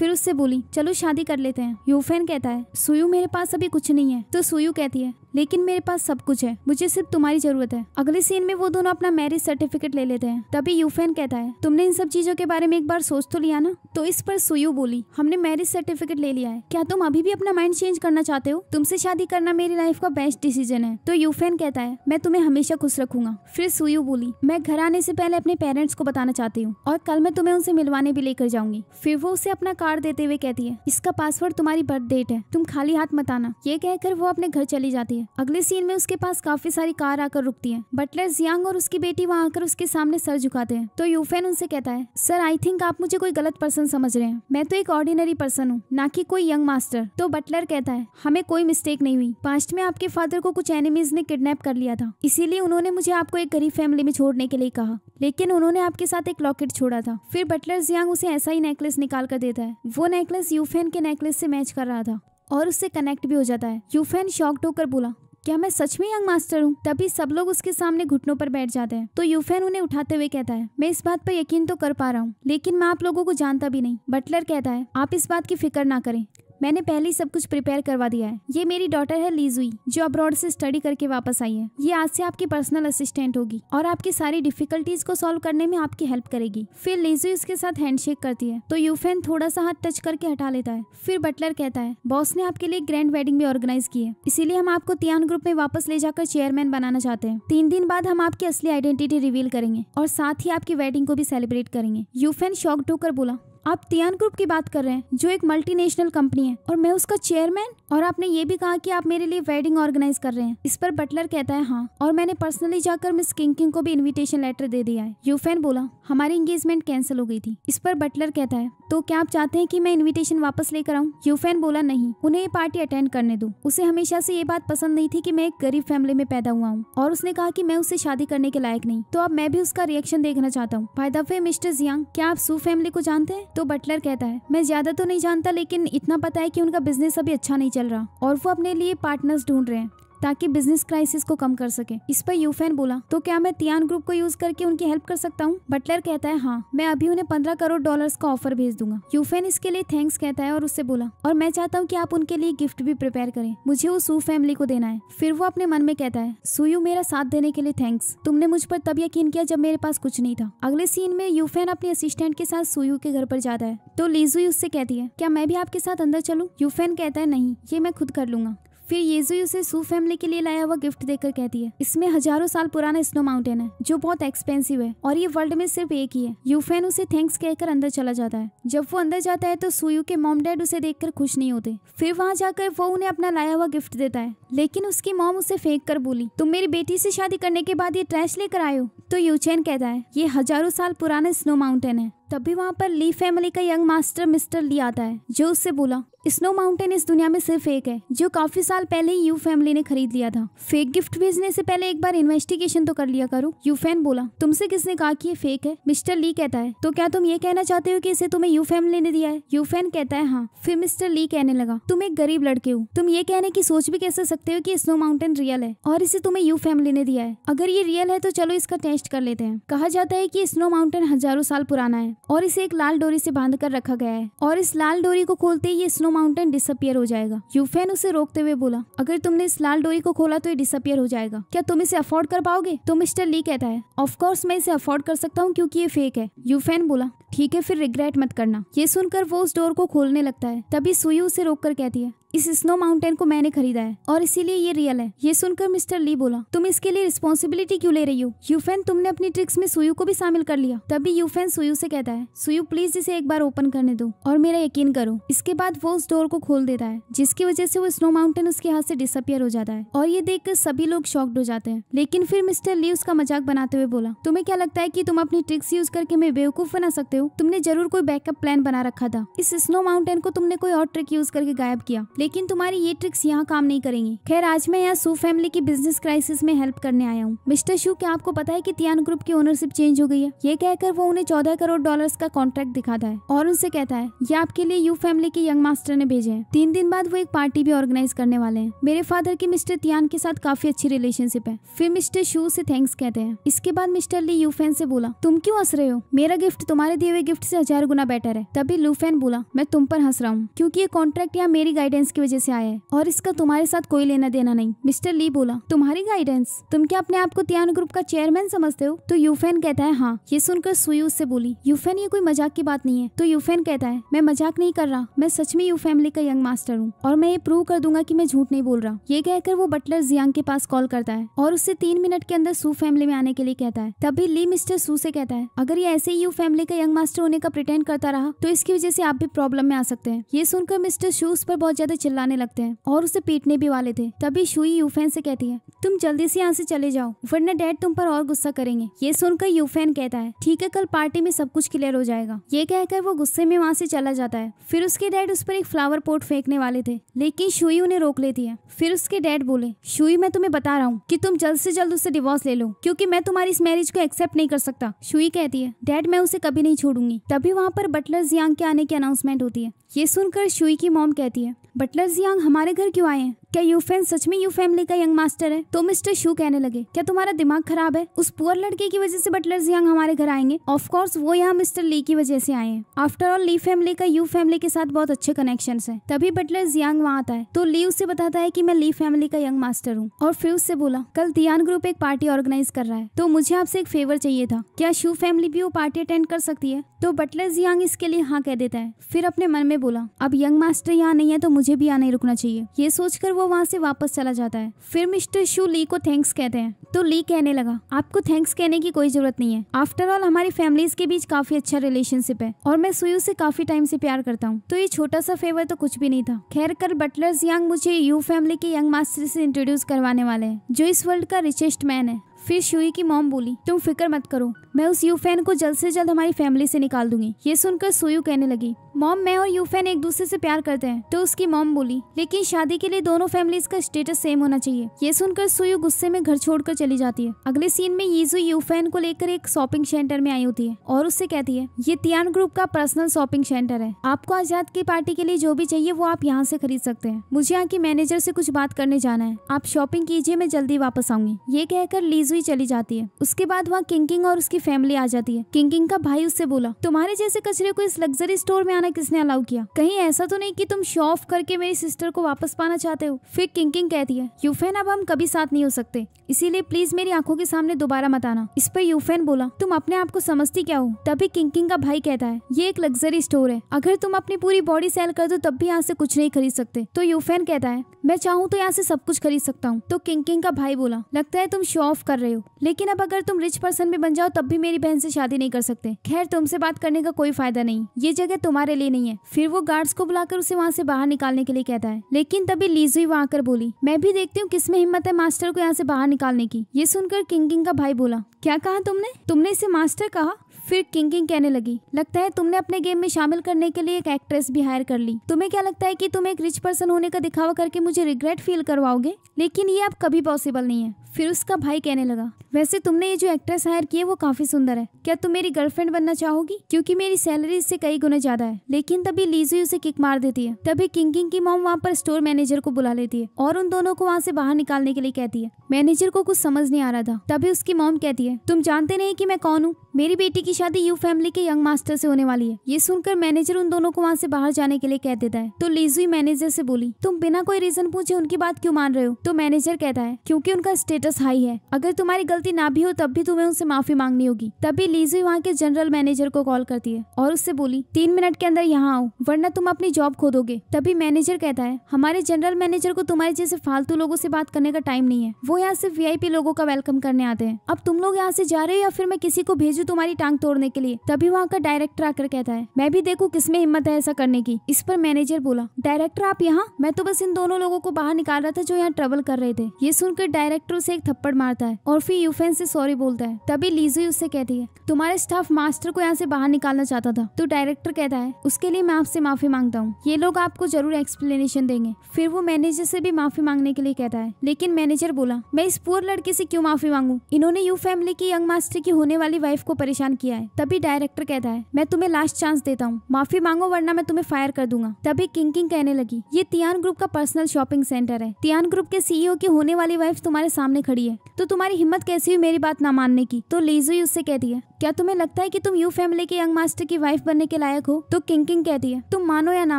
फिर उससे बोली चलो शादी कर लेते हैं यूफेन कहता है सुयू मेरे पास अभी कुछ नहीं है तो सुयू कहती है लेकिन मेरे पास सब कुछ है मुझे सिर्फ तुम्हारी जरूरत है अगले सीन में वो दोनों अपना मैरिज सर्टिफिकेट ले लेते हैं तभी यूफेन कहता है तुमने इन सब चीजों के बारे में एक बार सोच तो लिया ना तो इस पर सुयू बोली हमने मैरिज सर्टिफिकेट ले लिया है क्या तुम अभी भी अपना माइंड चेंज करना चाहते हो तुमसे शादी करना मेरी लाइफ का बेस्ट डिसीजन है तो यूफेन कहता है मैं तुम्हें हमेशा खुश रखूंगा फिर सुयू बोली मैं घर आने से पहले अपने पेरेंट्स को बताना चाहती हूँ और कल मैं तुम्हें उनसे मिलवाने भी लेकर जाऊंगी फिर वो उसे अपना कार्ड फाड़ देते हुए कहती है इसका पासवर्ड तुम्हारी बर्थ डेट है तुम खाली हाथ मत आना ये कहकर वो अपने घर चली जाती है अगले सीन में उसके पास काफी सारी कार आकर रुकती है बटलर जियांग और उसकी बेटी वहाँ आकर उसके सामने सर झुकाते हैं तो यूफेन उनसे कहता है सर आई थिंक आप मुझे कोई गलत पर्सन समझ रहे हैं मैं तो एक ऑर्डिनरी पर्सन हूँ ना की कोई यंग मास्टर तो बटलर कहता है हमें कोई मिस्टेक नहीं हुई पास्ट में आपके फादर को कुछ एनिमीज ने किडनेप कर लिया था इसीलिए उन्होंने मुझे आपको एक गरीब फैमिली में छोड़ने के लिए कहा लेकिन उन्होंने आपके साथ एक लॉकेट छोड़ा था फिर बटलर जियांग उसे ऐसा ही नेकलेस निकाल कर देता है वो नेकलेस यूफेन के नेकलेस से मैच कर रहा था और उससे कनेक्ट भी हो जाता है यूफेन शॉक्ड होकर बोला क्या मैं सच में यंग मास्टर हूँ तभी सब लोग उसके सामने घुटनों पर बैठ जाते हैं तो यूफेन उन्हें उठाते हुए कहता है मैं इस बात पर यकीन तो कर पा रहा हूँ लेकिन मैं आप लोगों को जानता भी नहीं बटलर कहता है आप इस बात की फिक्र ना करें मैंने पहले ही सब कुछ प्रिपेयर करवा दिया है ये मेरी डॉटर है लीजुई जो अब्रॉड से स्टडी करके वापस आई है ये आज से आपकी पर्सनल असिस्टेंट होगी और आपकी सारी डिफिकल्टीज को सॉल्व करने में आपकी हेल्प करेगी फिर लीजुई उसके साथ हैंडशेक करती है तो यूफेन थोड़ा सा हाथ टच करके हटा लेता है फिर बटलर कहता है बॉस ने आपके लिए ग्रैंड वेडिंग भी ऑर्गेनाइज की है इसीलिए हम आपको तियान ग्रुप में वापस ले जाकर चेयरमैन बनाना चाहते हैं तीन दिन बाद हम आपकी असली आइडेंटिटी रिवील करेंगे और साथ ही आपकी वेडिंग को भी सेलिब्रेट करेंगे यूफेन शॉक होकर बोला आप तियान ग्रुप की बात कर रहे हैं जो एक मल्टीनेशनल कंपनी है और मैं उसका चेयरमैन और आपने ये भी कहा कि आप मेरे लिए वेडिंग ऑर्गेनाइज कर रहे हैं इस पर बटलर कहता है हाँ और मैंने पर्सनली जाकर मिस किंग को भी इनविटेशन लेटर दे दिया है यूफेन बोला हमारी एंगेजमेंट कैंसिल हो गई थी इस पर बटलर कहता है तो क्या आप चाहते हैं कि मैं इनविटेशन वापस लेकर आऊँ यूफेन बोला नहीं उन्हें ये पार्टी अटेंड करने दो उसे हमेशा से ये बात पसंद नहीं थी कि मैं एक गरीब फैमिली में पैदा हुआ हूँ और उसने कहा कि मैं उससे शादी करने के लायक नहीं तो अब मैं भी उसका रिएक्शन देखना चाहता हूँ बाय दफे मिस्टर जियांग क्या आप सू फैमिली को जानते हैं तो बटलर कहता है मैं ज्यादा तो नहीं जानता लेकिन इतना पता है कि उनका बिजनेस अभी अच्छा नहीं चल रहा और वो अपने लिए पार्टनर्स ढूंढ रहे हैं ताकि बिजनेस क्राइसिस को कम कर सके इस पर यूफेन बोला तो क्या मैं तियान ग्रुप को यूज करके उनकी हेल्प कर सकता हूँ बटलर कहता है हाँ मैं अभी उन्हें पंद्रह करोड़ डॉलर का ऑफर भेज दूंगा यूफेन इसके लिए थैंक्स कहता है और उससे बोला और मैं चाहता हूँ की आप उनके लिए गिफ्ट भी प्रिपेयर करें मुझे उस सू फैमिली को देना है फिर वो अपने मन में कहता है सुयू मेरा साथ देने के लिए थैंक्स तुमने मुझ पर तब यकीन किया जब मेरे पास कुछ नहीं था अगले सीन में यूफेन अपने असिस्टेंट के साथ सुयू के घर पर जाता है तो लीजुई उससे कहती है क्या मैं भी आपके साथ अंदर चलूँ यूफेन कहता है नहीं ये मैं खुद कर लूंगा फिर येजु उसे सू फैमिली के लिए लाया हुआ गिफ्ट देकर कहती है इसमें हजारों साल पुराना स्नो माउंटेन है जो बहुत एक्सपेंसिव है और ये वर्ल्ड में सिर्फ एक ही है यूफेन उसे थैंक्स कहकर अंदर चला जाता है जब वो अंदर जाता है तो सुयू के मॉम डैड उसे देख खुश नहीं होते फिर वहाँ जाकर वो उन्हें अपना लाया हुआ गिफ्ट देता है लेकिन उसकी मॉम उसे फेंक कर बोली तुम मेरी बेटी से शादी करने के बाद ये ट्रैश लेकर आयो तो यूचैन कहता है ये हजारों साल पुराना स्नो माउंटेन है तभी वहाँ पर ली फैमिली का यंग मास्टर मिस्टर ली आता है जो उससे बोला स्नो माउंटेन इस दुनिया में सिर्फ एक है जो काफी साल पहले ही यू फैमिली ने खरीद लिया था फेक गिफ्ट भेजने से पहले एक बार इन्वेस्टिगेशन तो कर लिया करो फैन बोला तुमसे किसने कहा कि ये फेक है मिस्टर ली कहता है तो क्या तुम ये कहना चाहते हो कि इसे तुम्हें यू फैमिली ने दिया है यूफेन कहता है हाँ फिर मिस्टर ली कहने लगा तुम एक गरीब लड़के हो तुम ये कहने की सोच भी कैसे सकते हो की स्नो माउंटेन रियल है और इसे तुम्हें यू फैमिली ने दिया है अगर ये रियल है तो चलो इसका टेस्ट कर लेते हैं कहा जाता है की स्नो माउंटेन हजारों साल पुराना है और इसे एक लाल डोरी से बांध कर रखा गया है और इस लाल डोरी को खोलते ही ये स्नो माउंटेन डिसअपियर हो जाएगा यूफेन उसे रोकते हुए बोला अगर तुमने इस लाल डोरी को खोला तो ये डिसअपियर हो जाएगा क्या तुम इसे अफोर्ड कर पाओगे तो मिस्टर ली कहता है ऑफकोर्स मैं इसे अफोर्ड कर सकता हूँ क्यूँकी ये फेक है यूफेन बोला ठीक है फिर रिग्रेट मत करना ये सुनकर वो उस डोर को खोलने लगता है तभी सुई उसे रोक कर कहती है इस स्नो माउंटेन को मैंने खरीदा है और इसीलिए ये रियल है ये सुनकर मिस्टर ली बोला तुम इसके लिए रिस्पॉन्सिबिलिटी क्यों ले रही हो यूफेन तुमने अपनी ट्रिक्स में सुयू को भी शामिल कर लिया तभी यूफेन सुयू से कहता है सुयू प्लीज इसे एक बार ओपन करने दो और मेरा यकीन करो इसके बाद वो उस डोर को खोल देता है जिसकी वजह से वो स्नो माउंटेन उसके हाथ से डिसअपियर हो जाता है और ये देख सभी लोग शॉक्ड हो जाते हैं लेकिन फिर मिस्टर ली उसका मजाक बनाते हुए बोला तुम्हें क्या लगता है की तुम अपनी ट्रिक्स यूज करके मैं बेवकूफ बना सकते हो तुमने जरूर कोई बैकअप प्लान बना रखा था इस स्नो माउंटेन को तुमने कोई और ट्रिक यूज करके गायब किया लेकिन तुम्हारी ये ट्रिक्स यहाँ काम नहीं करेंगी खैर आज मैं यहाँ सू फैमिली की बिजनेस क्राइसिस में हेल्प करने आया हूँ मिस्टर शू क्या आपको पता है की तियान ग्रुप की ओनरशिप चेंज हो गई है ये कहकर वो उन्हें चौदह करोड़ डॉलर का कॉन्ट्रैक्ट दिखाता है और उनसे कहता है ये आपके लिए यू फैमिली के यंग मास्टर ने भेजे हैं तीन दिन बाद वो एक पार्टी भी ऑर्गेनाइज करने वाले हैं मेरे फादर की मिस्टर तियान के साथ काफी अच्छी रिलेशनशिप है फिर मिस्टर शू से थैंक्स कहते हैं इसके बाद मिस्टर ली यू फैन से बोला तुम क्यों हंस रहे हो मेरा गिफ्ट तुम्हारे दिए हुए गिफ्ट से हजार गुना बेटर है तभी लू फैन बोला मैं तुम पर हंस रहा हूँ क्योंकि ये कॉन्ट्रैक्ट यहाँ मेरी गाइडेंस गाइडेंस की वजह से आया है और इसका तुम्हारे साथ कोई लेना देना नहीं मिस्टर ली बोला तुम्हारी गाइडेंस तुम क्या अपने आप को तियान ग्रुप का चेयरमैन समझते हो तो यूफेन कहता है हाँ ये सुनकर सुई उससे बोली यूफेन ये कोई मजाक की बात नहीं है तो यूफेन कहता है मैं मजाक नहीं कर रहा मैं सच में यू फैमिली का यंग मास्टर हूँ और मैं ये प्रूव कर दूंगा की मैं झूठ नहीं बोल रहा ये कहकर वो बटलर जियांग के पास कॉल करता है और उससे तीन मिनट के अंदर सू फैमिली में आने के लिए कहता है तभी ली मिस्टर सू से कहता है अगर ये ऐसे ही यू फैमिली का यंग मास्टर होने का प्रिटेंड करता रहा तो इसकी वजह से आप भी प्रॉब्लम में आ सकते हैं ये सुनकर मिस्टर शूज पर बहुत ज्यादा चिल्लाने लगते हैं और उसे पीटने भी वाले थे तभी शुई यूफेन से कहती है तुम जल्दी से यहाँ से चले जाओ वरना डैड तुम पर और गुस्सा करेंगे ये सुनकर यूफेन कहता है ठीक है कल पार्टी में सब कुछ क्लियर हो जाएगा ये कहकर वो गुस्से में वहाँ से चला जाता है फिर उसके डैड उस पर एक फ्लावर पोट फेंकने वाले थे लेकिन शुई उन्हें रोक लेती है फिर उसके डैड बोले शुई मैं तुम्हें बता रहा हूँ की तुम जल्द से जल्द उससे डिवोर्स ले लो क्यूँकी मैं तुम्हारी इस मैरिज को एक्सेप्ट नहीं कर सकता शुई कहती है डैड मैं उसे कभी नहीं छोड़ूंगी तभी वहाँ पर बटलर जियांग के आने की अनाउंसमेंट होती है ये सुनकर शुई की मोम कहती है बटलर जियांग हमारे घर क्यों आए हैं क्या यूफेन सच में यू फैमिली का यंग मास्टर है तो मिस्टर शू कहने लगे क्या तुम्हारा दिमाग खराब है उस पुअर लड़के की वजह से बटलर्स यंग हमारे घर आएंगे ऑफकोर्स वो यहाँ मिस्टर ली की वजह से आए हैं आफ्टर ऑल ली फैमिली का यू फैमिली के साथ बहुत अच्छे कनेक्शन है तभी बटलर यंग वहाँ आता है तो ली उसे बताता है की मैं ली फैमिली का यंग मास्टर हूँ और फिर उससे बोला कल दियान ग्रुप एक पार्टी ऑर्गेनाइज कर रहा है तो मुझे आपसे एक फेवर चाहिए था क्या शू फैमिली भी वो पार्टी अटेंड कर सकती है तो बटलर यंग इसके लिए हाँ कह देता है फिर अपने मन में बोला अब यंग मास्टर यहाँ नहीं है तो मुझे भी यहाँ नहीं रुकना चाहिए ये सोचकर वो वो वहाँ से वापस चला जाता है फिर मिस्टर शू ली को थैंक्स कहते हैं तो ली कहने लगा आपको थैंक्स कहने की कोई जरूरत नहीं है आफ्टर ऑल हमारी फैमिलीज के बीच काफी अच्छा रिलेशनशिप है और मैं सुयू से काफी टाइम से प्यार करता हूँ तो ये छोटा सा फेवर तो कुछ भी नहीं था खैर कर बटलर्स यंग मुझे यू फैमिली के यंग मास्टर से इंट्रोड्यूस करवाने वाले हैं जो इस वर्ल्ड का रिचेस्ट मैन है फिर शुई की मोम बोली तुम फिक्र मत करो मैं उस यूफेन को जल्द से जल्द हमारी फैमिली से निकाल दूंगी ये सुनकर सुयू कहने लगी मॉम मैं और यूफेन एक दूसरे से प्यार करते हैं तो उसकी मोम बोली लेकिन शादी के लिए दोनों फैमिलीज का स्टेटस सेम होना चाहिए ये सुनकर सुयू गुस्से में घर छोड़कर चली जाती है अगले सीन में यीजू यूफेन को लेकर एक शॉपिंग सेंटर में आई होती है और उससे कहती है ये तियान ग्रुप का पर्सनल शॉपिंग सेंटर है आपको आजाद की पार्टी के लिए जो भी चाहिए वो आप यहाँ से खरीद सकते हैं मुझे यहाँ की मैनेजर से कुछ बात करने जाना है आप शॉपिंग कीजिए मैं जल्दी वापस आऊंगी ये कहकर लीजू भी चली जाती है उसके बाद वहाँ किंकिंग और उसकी फैमिली आ जाती है किंकिंग का भाई उससे बोला तुम्हारे जैसे कचरे को इस लग्जरी स्टोर में आना किसने अलाउ किया कहीं ऐसा तो नहीं की तुम शो ऑफ करके मेरी सिस्टर को वापस पाना चाहते हो फिर किंकिंग कहती है यूफेन अब हम कभी साथ नहीं हो सकते इसीलिए प्लीज मेरी आंखों के सामने दोबारा मत आना इस पर यूफेन बोला तुम अपने आप को समझती क्या हो तभी किंकिंग का भाई कहता है ये एक लग्जरी स्टोर है अगर तुम अपनी पूरी बॉडी सेल कर दो तब भी यहाँ से कुछ नहीं खरीद सकते तो यूफेन कहता है मैं चाहूँ तो यहाँ से सब कुछ खरीद सकता हूँ तो किंकिंग का भाई बोला लगता है तुम शो ऑफ कर रहे हो लेकिन अब अगर तुम रिच पर्सन भी बन जाओ तब भी मेरी बहन से शादी नहीं कर सकते खैर तुमसे बात करने का कोई फायदा नहीं ये जगह तुम्हारे लिए नहीं है फिर वो गार्ड्स को बुलाकर उसे वहाँ से बाहर निकालने के लिए कहता है लेकिन तभी लीजुई वहाँ आकर बोली मैं भी देखती हूँ किसमें हिम्मत है मास्टर को यहाँ से बाहर निकालने की ये सुनकर किंग किंग का भाई बोला क्या कहा तुमने तुमने इसे मास्टर कहा फिर किंगकिंग कहने लगी लगता है तुमने अपने गेम में शामिल करने के लिए एक एक्ट्रेस भी हायर कर ली तुम्हें क्या लगता है की तुम एक रिच पर्सन होने का दिखावा करके मुझे रिग्रेट फील करवाओगे लेकिन ये अब कभी पॉसिबल नहीं है फिर उसका भाई कहने लगा वैसे तुमने ये जो एक्ट्रेस हायर की है वो काफी सुंदर है क्या तुम मेरी गर्लफ्रेंड बनना चाहोगी क्योंकि मेरी सैलरी इससे कई गुना ज्यादा है लेकिन तभी लीजू उसे किक मार देती है तभी किंगकिंग की मॉम वहाँ पर स्टोर मैनेजर को बुला लेती है और उन दोनों को वहाँ से बाहर निकालने के लिए कहती है मैनेजर को कुछ समझ नहीं आ रहा था तभी उसकी मॉम कहती है तुम जानते नहीं की मैं कौन हूँ मेरी बेटी की शादी यू फैमिली के यंग मास्टर से होने वाली है ये सुनकर मैनेजर उन दोनों को वहाँ से बाहर जाने के लिए कह देता है तो लीजुई मैनेजर से बोली तुम बिना कोई रीजन पूछे उनकी बात क्यों मान रहे हो तो मैनेजर कहता है क्योंकि उनका स्टेटस हाई है अगर तुम्हारी गलती ना भी हो तब भी तुम्हें उनसे माफी मांगनी होगी तभी लीजुई वहाँ के जनरल मैनेजर को कॉल करती है और उससे बोली तीन मिनट के अंदर यहाँ आओ वरना तुम अपनी जॉब खो दोगे तभी मैनेजर कहता है हमारे जनरल मैनेजर को तुम्हारे जैसे फालतू लोगों से बात करने का टाइम नहीं है वो यहाँ सिर्फ वीआईपी लोगों का वेलकम करने आते हैं अब तुम लोग यहाँ से जा रहे हो या फिर मैं किसी को भेजू तुम्हारी टांग तोड़ने के लिए तभी वहाँ का डायरेक्टर आकर कहता है मैं भी देखू किसमें हिम्मत है ऐसा करने की इस पर मैनेजर बोला डायरेक्टर आप यहाँ मैं तो बस इन दोनों लोगों को बाहर निकाल रहा था जो यहाँ ट्रेवल कर रहे थे ये सुनकर डायरेक्टर उसे एक थप्पड़ मारता है और फिर यूफेन से सॉरी बोलता है तभी लीजू उससे कहती है तुम्हारे स्टाफ मास्टर को यहाँ से बाहर निकालना चाहता था तो डायरेक्टर कहता है उसके लिए मैं आपसे माफी मांगता हूँ ये लोग आपको जरूर एक्सप्लेनेशन देंगे फिर वो मैनेजर से भी माफी मांगने के लिए कहता है लेकिन मैनेजर बोला मैं इस पुअर लड़के से क्यों माफी मांगू इन्होंने यू फैमिली की यंग मास्टर की होने वाली वाइफ को परेशान किया किया है तभी डायरेक्टर कहता है मैं तुम्हें लास्ट चांस देता हूँ माफी मांगो वरना मैं तुम्हें फायर कर दूंगा तभी किंग किंग कहने लगी ये तियान ग्रुप का पर्सनल शॉपिंग सेंटर है तियान ग्रुप के सीईओ की होने वाली वाइफ तुम्हारे सामने खड़ी है तो तुम्हारी हिम्मत कैसी हुई मेरी बात ना मानने की तो लेजुई उससे कहती है क्या तुम्हें लगता है कि तुम यू फैमिली के यंग मास्टर की वाइफ बनने के लायक हो तो किंग किंग कहती है तुम मानो या ना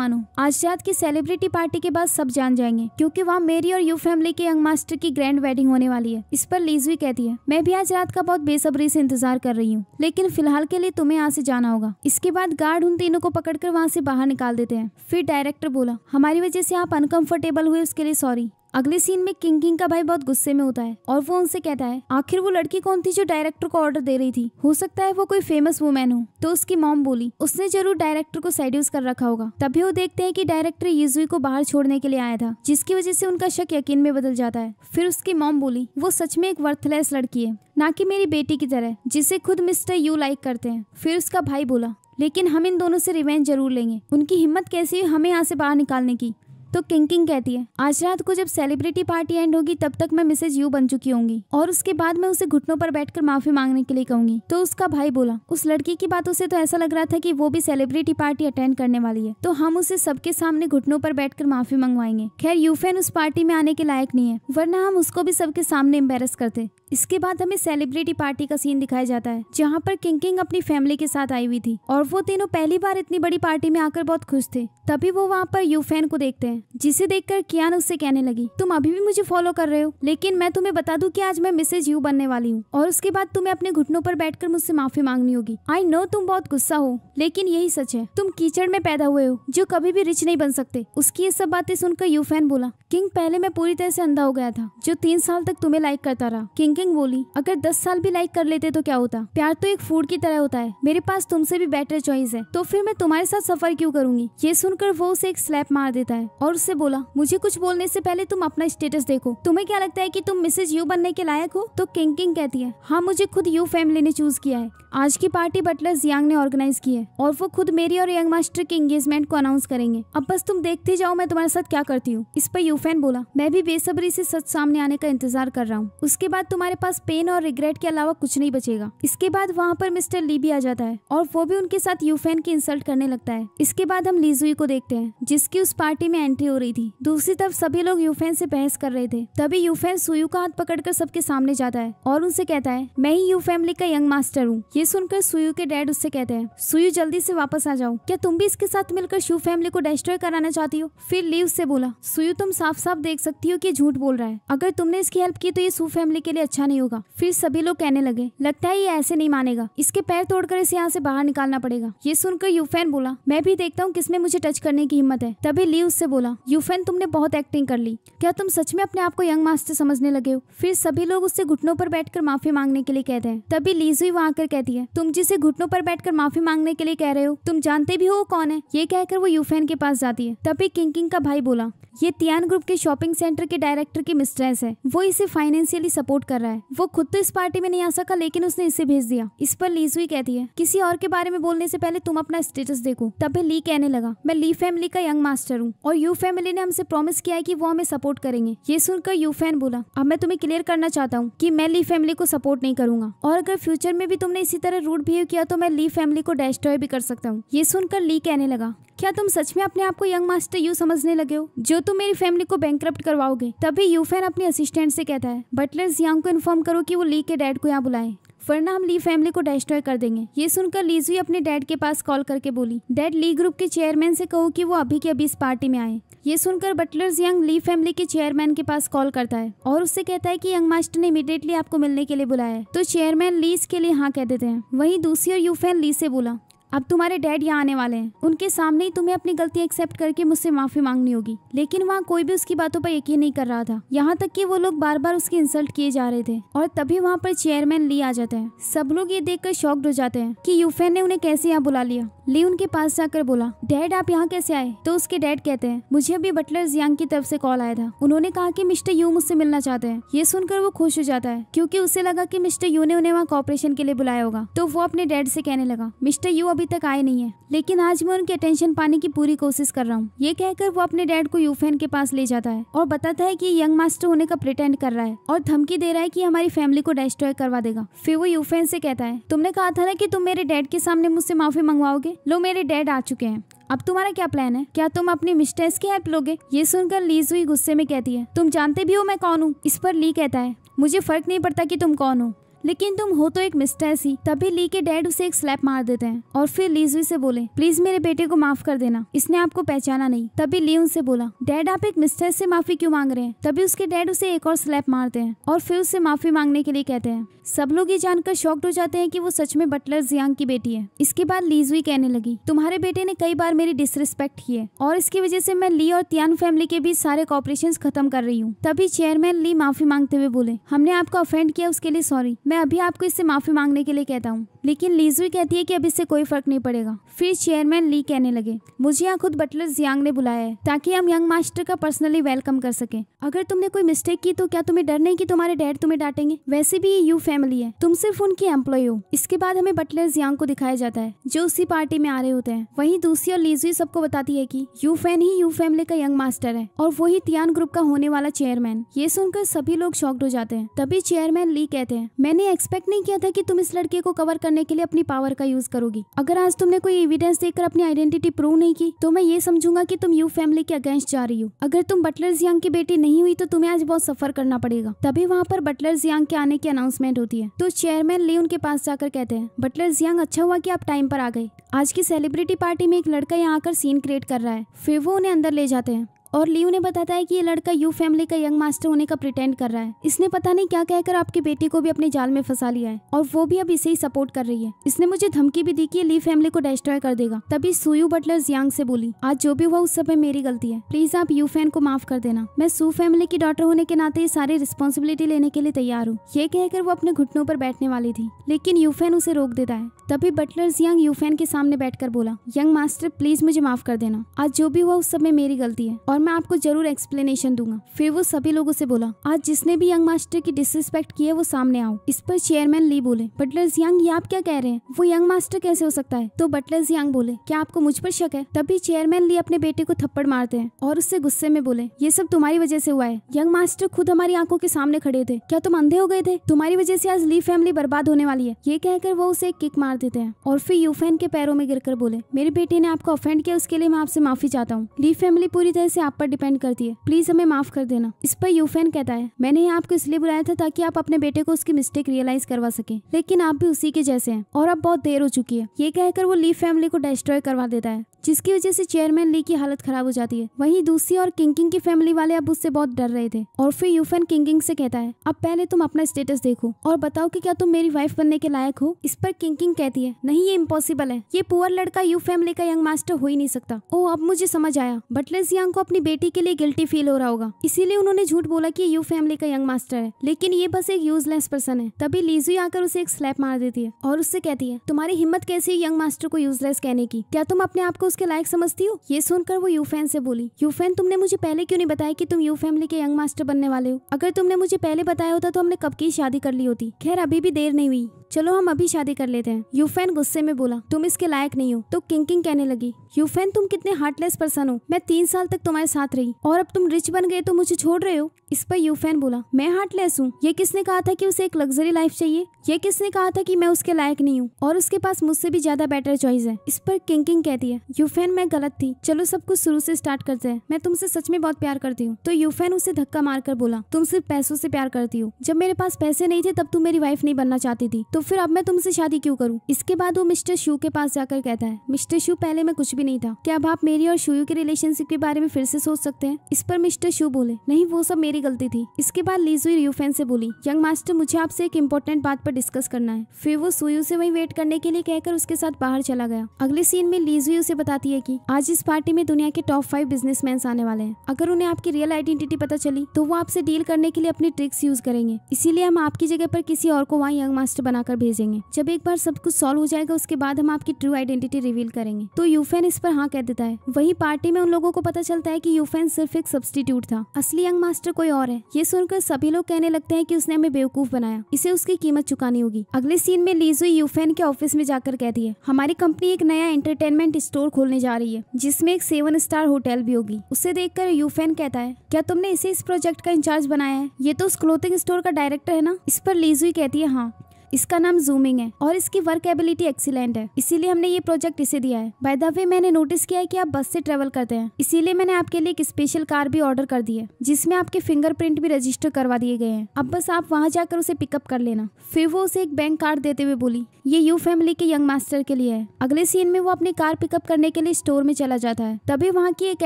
मानो आज रात की सेलिब्रिटी पार्टी के बाद सब जान जाएंगे क्योंकि वहाँ मेरी और यू फैमिली के यंग मास्टर की ग्रैंड वेडिंग होने वाली है इस पर लीजवी कहती है मैं भी आज रात का बहुत बेसब्री से इंतजार कर रही हूँ लेकिन फिलहाल के लिए तुम्हें यहाँ से जाना होगा इसके बाद गार्ड उन तीनों को पकड़कर वहाँ से बाहर निकाल देते हैं फिर डायरेक्टर बोला हमारी वजह से आप अनकंफर्टेबल हुए उसके लिए सॉरी अगले सीन में किंग किंग का भाई बहुत गुस्से में होता है और वो उनसे कहता है आखिर वो लड़की कौन थी जो डायरेक्टर को ऑर्डर दे रही थी हो सकता है वो कोई फेमस वुमेन हो तो उसकी मॉम बोली उसने जरूर डायरेक्टर को सेड्यूस कर रखा होगा तभी वो देखते हैं कि डायरेक्टर यूजुई को बाहर छोड़ने के लिए आया था जिसकी वजह से उनका शक यकीन में बदल जाता है फिर उसकी मॉम बोली वो सच में एक वर्थलेस लड़की है ना कि मेरी बेटी की तरह जिसे खुद मिस्टर यू लाइक करते हैं फिर उसका भाई बोला लेकिन हम इन दोनों से रिवेंज जरूर लेंगे उनकी हिम्मत कैसी हुई हमें यहाँ से बाहर निकालने की तो किंकिंग कहती है आज रात को जब सेलिब्रिटी पार्टी एंड होगी तब तक मैं मिसेज यू बन चुकी होंगी और उसके बाद मैं उसे घुटनों पर बैठकर माफी मांगने के लिए कहूंगी तो उसका भाई बोला उस लड़की की बातों से तो ऐसा लग रहा था की वो भी सेलिब्रिटी पार्टी अटेंड करने वाली है तो हम उसे सबके सामने घुटनों पर बैठ माफी मंगवाएंगे खैर यूफेन उस पार्टी में आने के लायक नहीं है वरना हम उसको भी सबके सामने एम्बेरस करते इसके बाद हमें सेलिब्रिटी पार्टी का सीन दिखाया जाता है जहाँ पर किंकिंग अपनी फैमिली के साथ आई हुई थी और वो तीनों पहली बार इतनी बड़ी पार्टी में आकर बहुत खुश थे तभी वो वहाँ पर यूफेन को देखते हैं जिसे देखकर कियान उससे कहने लगी तुम अभी भी मुझे फॉलो कर रहे हो लेकिन मैं तुम्हें बता दूं कि आज मैं मिसेज यू बनने वाली हूँ और उसके बाद तुम्हें अपने घुटनों पर बैठकर मुझसे माफी मांगनी होगी आई नो तुम बहुत गुस्सा हो लेकिन यही सच है तुम कीचड़ में पैदा हुए हो जो कभी भी रिच नहीं बन सकते उसकी ये सब बातें सुनकर यू फैन बोला किंग पहले मैं पूरी तरह से अंधा हो गया था जो तीन साल तक तुम्हें लाइक करता रहा किंग किंग बोली अगर दस साल भी लाइक कर लेते तो क्या होता प्यार तो एक फूड की तरह होता है मेरे पास तुमसे भी बेटर चॉइस है तो फिर मैं तुम्हारे साथ सफर क्यों करूंगी ये सुनकर वो उसे एक स्लैप मार देता है और गौर से बोला मुझे कुछ बोलने से पहले तुम अपना स्टेटस देखो तुम्हें क्या लगता है कि तुम मिसेज यू बनने के लायक हो तो किंग किंग कहती है हाँ मुझे खुद यू फैमिली ने चूज किया है आज की पार्टी बटलर जियांग ने ऑर्गेनाइज की है और वो खुद मेरी और यंग मास्टर के एंगेजमेंट को अनाउंस करेंगे अब बस तुम देखते जाओ मैं तुम्हारे साथ क्या करती हूँ इस पर फैन बोला मैं भी बेसब्री ऐसी सच सामने आने का इंतजार कर रहा हूँ उसके बाद तुम्हारे पास पेन और रिग्रेट के अलावा कुछ नहीं बचेगा इसके बाद वहाँ पर मिस्टर ली भी आ जाता है और वो भी उनके साथ यूफेन की इंसल्ट करने लगता है इसके बाद हम लीजुई को देखते हैं जिसकी उस पार्टी में एंट्री इकट्ठी हो रही थी दूसरी तरफ सभी लोग यूफेन से बहस कर रहे थे तभी यूफेन सुयू का हाथ पकड़कर सबके सामने जाता है और उनसे कहता है मैं ही यू फैमिली का यंग मास्टर हूँ ये सुनकर सुयू के डैड उससे कहते हैं सुयू जल्दी से वापस आ जाओ क्या तुम भी इसके साथ मिलकर शिव फैमिली को डिस्ट्रॉय कराना चाहती हो फिर ली उससे बोला सुयू तुम साफ साफ देख सकती हो कि झूठ बोल रहा है अगर तुमने इसकी हेल्प की तो ये सू फैमिली के लिए अच्छा नहीं होगा फिर सभी लोग कहने लगे लगता है ये ऐसे नहीं मानेगा इसके पैर तोड़कर इसे यहाँ से बाहर निकालना पड़ेगा ये सुनकर यूफेन बोला मैं भी देखता हूँ किसमें मुझे टच करने की हिम्मत है तभी ली उससे बोला यूफेन तुमने बहुत एक्टिंग कर ली क्या तुम सच में अपने आप को यंग मास्टर समझने लगे हो फिर सभी लोग उससे घुटनों पर बैठकर माफी मांगने के लिए कहते हैं तभी लीजुई वहाँ आकर कहती है तुम जिसे घुटनों पर बैठकर माफी मांगने के लिए कह रहे हो तुम जानते भी हो कौन है ये कहकर वो यूफेन के पास जाती है तभी किंगकिंग का भाई बोला ये तियान ग्रुप के शॉपिंग सेंटर के डायरेक्टर की मिस्ट्रेस है वो इसे फाइनेंशियली सपोर्ट कर रहा है वो खुद तो इस पार्टी में नहीं आ सका लेकिन उसने इसे भेज दिया इस पर लीजुई कहती है किसी और के बारे में बोलने से पहले तुम अपना स्टेटस देखो तभी ली कहने लगा मैं ली फैमिली का यंग मास्टर हूँ और यू यू फैमिली ने हमसे प्रॉमिस किया है कि वो हमें सपोर्ट करेंगे ये सुनकर यूफैन बोला अब मैं तुम्हें क्लियर करना चाहता हूँ कि मैं ली फैमिली को सपोर्ट नहीं करूंगा और अगर फ्यूचर में भी तुमने इसी तरह रूड बिहेव किया तो मैं ली फैमिली को डेस्ट्रॉय भी कर सकता हूँ ये सुनकर ली कहने लगा क्या तुम सच में अपने आप को यंग मास्टर यू समझने लगे हो जो तुम मेरी फैमिली को बैंक करवाओगे तभी यूफैन अपने असिस्टेंट से कहता है बटलर जियांग को इन्फॉर्म करो कि वो ली के डैड को यहाँ बुलाएं वरना हम ली फैमिली को डिस्ट्रॉय कर देंगे ये सुनकर लीजुई अपने डैड के पास कॉल करके बोली डैड ली ग्रुप के चेयरमैन से कहो कि वो अभी के अभी इस पार्टी में आए ये सुनकर बटलर्स यंग ली फैमिली के चेयरमैन के पास कॉल करता है और उससे कहता है कि यंग मास्टर ने इमीडिएटली आपको मिलने के लिए बुलाया है तो चेयरमैन लीज के लिए हाँ कह देते हैं वहीं दूसरी और यूफेन ली से बोला अब तुम्हारे डैड यहाँ आने वाले हैं उनके सामने ही तुम्हें अपनी गलती एक्सेप्ट करके मुझसे माफी मांगनी होगी लेकिन वहाँ कोई भी उसकी बातों पर यकीन नहीं कर रहा था यहाँ तक कि वो लोग बार बार उसकी इंसल्ट किए जा रहे थे और तभी वहाँ पर चेयरमैन ली आ जाते हैं सब लोग ये देखकर शॉक्ड हो जाते हैं कि यूफेन ने उन्हें कैसे यहाँ बुला लिया ली उनके पास जाकर बोला डैड आप यहाँ कैसे आए तो उसके डैड कहते हैं मुझे अभी बटलर जियांग की तरफ से कॉल आया था उन्होंने कहा कि मिस्टर यू मुझसे मिलना चाहते हैं ये सुनकर वो खुश हो जाता है क्योंकि उसे लगा कि मिस्टर यू ने उन्हें वहाँ कॉपरेशन के लिए बुलाया होगा तो वो अपने डैड से कहने लगा मिस्टर यू अभी तक आए नहीं है लेकिन आज मैं उनकी अटेंशन पाने की पूरी कोशिश कर रहा हूँ ये कहकर वो अपने डैड को यूफेन के पास ले जाता है और बताता है की यंग मास्टर होने का प्रिटेंड कर रहा है और धमकी दे रहा है की हमारी फैमिली को डिस्ट्रॉय करवा देगा फिर वो यूफेन से कहता है तुमने कहा था ना की तुम मेरे डैड के सामने मुझसे माफी मंगवाओगे लो मेरे डैड आ चुके हैं अब तुम्हारा क्या प्लान है क्या तुम अपनी मिस्टर्स की हेल्प लोगे ये सुनकर लीज हुई गुस्से में कहती है तुम जानते भी हो मैं कौन हूँ इस पर ली कहता है मुझे फर्क नहीं पड़ता कि तुम कौन हो लेकिन तुम हो तो एक मिस्टेस ही तभी ली के डैड उसे एक स्लैप मार देते हैं और फिर लीजुई से बोले प्लीज मेरे बेटे को माफ कर देना इसने आपको पहचाना नहीं तभी ली उनसे बोला डैड आप एक मिस्टेस से माफी क्यों मांग रहे हैं तभी उसके डैड उसे एक और स्लैप मारते हैं और फिर उसे माफी मांगने के लिए कहते हैं सब लोग ये जानकर शॉक्ट हो जाते हैं कि वो सच में बटलर जियांग की बेटी है इसके बाद लीजुई कहने लगी तुम्हारे बेटे ने कई बार मेरी डिसरिस्पेक्ट की है और इसकी वजह से मैं ली और तियान फैमिली के बीच सारे कॉपरेशन खत्म कर रही हूँ तभी चेयरमैन ली माफी मांगते हुए बोले हमने आपको अफेंड किया उसके लिए सॉरी मैं अभी आपको इससे माफ़ी मांगने के लिए कहता हूँ लेकिन लीजुई कहती है कि अब इससे कोई फर्क नहीं पड़ेगा फिर चेयरमैन ली कहने लगे मुझे यहाँ खुद बटलर जियांग ने बुलाया है ताकि हम यंग मास्टर का पर्सनली वेलकम कर सके अगर तुमने कोई मिस्टेक की तो क्या तुम्हें डर नहीं की तुम्हारे डैड तुम्हें डांटेंगे वैसे भी ये यू फैमिली है तुम सिर्फ उनकी एम्प्लॉय हो इसके बाद हमें बटलर जियांग को दिखाया जाता है जो उसी पार्टी में आ रहे होते हैं वही दूसरी और लीजुई सबको बताती है की यू फैन ही यू फैमिली का यंग मास्टर है और वही तियान ग्रुप का होने वाला चेयरमैन ये सुनकर सभी लोग शॉक्ड हो जाते हैं तभी चेयरमैन ली कहते हैं मैंने मैंने एक्सपेक्ट नहीं किया था कि तुम इस लड़के को कवर करने के लिए अपनी पावर का यूज करोगी अगर आज तुमने कोई एविडेंस देकर अपनी आइडेंटिटी प्रूव नहीं की तो मैं ये समझूंगा की तुम यू फैमिली के अगेंस्ट जा रही हो अगर तुम बटलर जियांग की बेटी नहीं हुई तो तुम्हें आज बहुत सफर करना पड़ेगा तभी वहाँ पर बटलर जियांग के आने की अनाउंसमेंट होती है तो चेयरमैन ली उनके पास जाकर कहते हैं बटलर जियांग अच्छा हुआ की आप टाइम पर आ गए आज की सेलिब्रिटी पार्टी में एक लड़का यहाँ आकर सीन क्रिएट कर रहा है फिर वो उन्हें अंदर ले जाते हैं और लियू ने बताता है कि ये लड़का यू फैमिली का यंग मास्टर होने का प्रिटेंड कर रहा है इसने पता नहीं क्या कहकर आपके बेटी को भी अपने जाल में फंसा लिया है और वो भी अब इसे ही सपोर्ट कर रही है इसने मुझे धमकी भी दी कि ली फैमिली को डिस्ट्रॉय कर देगा तभी सुयू बटलर जियांग से बोली आज जो भी हुआ उस समय मेरी गलती है प्लीज आप यू फैन को माफ कर देना मैं सू फैमिली की डॉटर होने के नाते सारी रिस्पॉन्सिबिलिटी लेने के लिए तैयार हूँ ये कहकर वो अपने घुटनों पर बैठने वाली थी लेकिन यूफेन उसे रोक देता है तभी बटलर जियांग यू फैन के सामने कर बोला यंग मास्टर प्लीज मुझे माफ कर देना आज जो भी हुआ उस समय मेरी गलती है और मैं आपको जरूर एक्सप्लेनेशन दूंगा फिर वो सभी लोगों से बोला आज जिसने भी यंग मास्टर की डिसरिस्पेक्ट की है वो सामने आओ इस पर चेयरमैन ली बोले बटलर यंग ये आप क्या कह रहे हैं वो यंग मास्टर कैसे हो सकता है तो बटलर यंग बोले क्या आपको मुझ पर शक है तभी चेयरमैन ली अपने बेटे को थप्पड़ मारते हैं और उससे गुस्से में बोले ये सब तुम्हारी वजह से हुआ है यंग मास्टर खुद हमारी आंखों के सामने खड़े थे क्या तुम अंधे हो गए थे तुम्हारी वजह से आज ली फैमिली बर्बाद होने वाली है ये कहकर वो उसे किक मार देते हैं और फिर यूफेन के पैरों में गिरकर बोले मेरे बेटे ने आपको ऑफेंड किया उसके लिए मैं आपसे माफी चाहता हूँ ली फैमिली पूरी तरह से आप आप पर डिपेंड करती है प्लीज हमें माफ कर देना इस पर यूफेन कहता है मैंने आपको इसलिए बुलाया था ताकि आप अपने बेटे को उसकी मिस्टेक रियलाइज करवा सके लेकिन आप भी उसी के जैसे हैं और अब बहुत देर हो चुकी है ये कहकर वो ली फैमिली को डिस्ट्रॉय करवा देता है जिसकी वजह से चेयरमैन ली की हालत खराब हो जाती है वहीं दूसरी और किंगकिंग की फैमिली वाले अब उससे बहुत डर रहे थे और फिर यूफेन किंगकिंग से कहता है अब पहले तुम अपना स्टेटस देखो और बताओ कि क्या तुम मेरी वाइफ बनने के लायक हो इस पर किंगकिंग कहती है नहीं ये इम्पोसिबल है ये पुअर लड़का यू फैमिली का यंग मास्टर हो ही नहीं सकता ओ अब मुझे समझ आया बटलेस यंग को अपनी बेटी के लिए गिल्टी फील हो रहा होगा इसीलिए उन्होंने झूठ बोला की यू फैमिली का यंग मास्टर है लेकिन ये बस एक यूजलेस पर्सन है तभी लीजू आकर उसे एक स्लैप मार देती है और उससे कहती है तुम्हारी हिम्मत कैसी है यंग मास्टर को यूजलेस कहने की क्या तुम अपने आप को उसके लायक समझती हो ये सुनकर वो यूफेन से बोली यूफेन तुमने मुझे पहले क्यों नहीं बताया कि तुम यू फैमिली के यंग मास्टर बनने वाले हो अगर तुमने मुझे पहले बताया होता तो हमने कब की शादी कर ली होती खैर अभी भी देर नहीं हुई चलो हम अभी शादी कर लेते हैं यूफेन गुस्से में बोला तुम इसके लायक नहीं हो तो किंकिंग कहने लगी यूफेन तुम कितने हार्टलेस पर्सन हो मैं तीन साल तक तुम्हारे साथ रही और अब तुम रिच बन गए तो मुझे छोड़ रहे हो इस पर यूफेन बोला मैं हार्टलेस हूँ ये किसने कहा था की उसे एक लग्जरी लाइफ चाहिए ये किसने कहा था की मैं उसके लायक नहीं हूँ और उसके पास मुझसे भी ज्यादा बेटर चॉइस है इस पर किंकिंग कहती है यूफेन मैं गलत थी चलो सब कुछ शुरू से स्टार्ट करते हैं मैं तुमसे सच में बहुत प्यार करती हूँ तो यूफेन उसे धक्का मारकर बोला तुम सिर्फ पैसों से प्यार करती हो जब मेरे पास पैसे नहीं थे तब तुम मेरी वाइफ नहीं बनना चाहती थी तो फिर अब मैं तुमसे शादी क्यों करूँ इसके बाद वो मिस्टर शू के पास जाकर कहता है मिस्टर शू पहले मैं कुछ भी नहीं था क्या अब आप मेरी और शूयू के रिलेशनशिप के बारे में फिर से सोच सकते हैं इस पर मिस्टर शू बोले नहीं वो सब मेरी गलती थी इसके बाद लीजुई फैन से बोली यंग मास्टर मुझे आपसे एक इम्पोर्टेंट बात पर डिस्कस करना है फिर वो सुयू से वही वेट करने के लिए कहकर उसके साथ बाहर चला गया अगले सीन में लीजुई उसे बताती है की आज इस पार्टी में दुनिया के टॉप फाइव बिजनेस आने वाले हैं अगर उन्हें आपकी रियल आइडेंटिटी पता चली तो वो आपसे डील करने के लिए अपनी ट्रिक्स यूज करेंगे इसीलिए हम आपकी जगह पर किसी और को वहाँ यंग मास्टर बना बनाकर भेजेंगे जब एक बार सब कुछ सॉल्व हो जाएगा उसके बाद हम आपकी ट्रू आइडेंटिटी रिवील करेंगे तो यूफेन इस पर हाँ कह देता है वही पार्टी में उन लोगों को पता चलता है की यूफेन सिर्फ एक सब्सटीट्यूट था असली यंग मास्टर कोई और है ये सुनकर सभी लोग कहने लगते हैं की उसने हमें बेवकूफ बनाया इसे उसकी कीमत चुकानी होगी अगले सीन में लीजु यूफेन के ऑफिस में जाकर कहती है हमारी कंपनी एक नया एंटरटेनमेंट स्टोर खोलने जा रही है जिसमे एक सेवन स्टार होटल भी होगी उसे देख कर यूफेन कहता है क्या तुमने इसे इस प्रोजेक्ट का इंचार्ज बनाया है ये तो उस क्लोथिंग स्टोर का डायरेक्टर है ना इस पर लीजु कहती है हाँ इसका नाम जूमिंग है और इसकी वर्क एबिलिटी एक्सीलेंट है इसीलिए हमने ये प्रोजेक्ट इसे दिया है बाय द वे मैंने नोटिस किया है कि आप बस से ट्रेवल करते हैं इसीलिए मैंने आपके लिए एक स्पेशल कार भी ऑर्डर कर दी है जिसमें आपके फिंगरप्रिंट भी रजिस्टर करवा दिए गए हैं अब बस आप वहाँ जाकर उसे पिकअप कर लेना फिर वो उसे एक बैंक कार्ड देते हुए बोली ये यू फैमिली के यंग मास्टर के लिए है अगले सीन में वो अपनी कार पिकअप करने के लिए स्टोर में चला जाता है तभी वहाँ की एक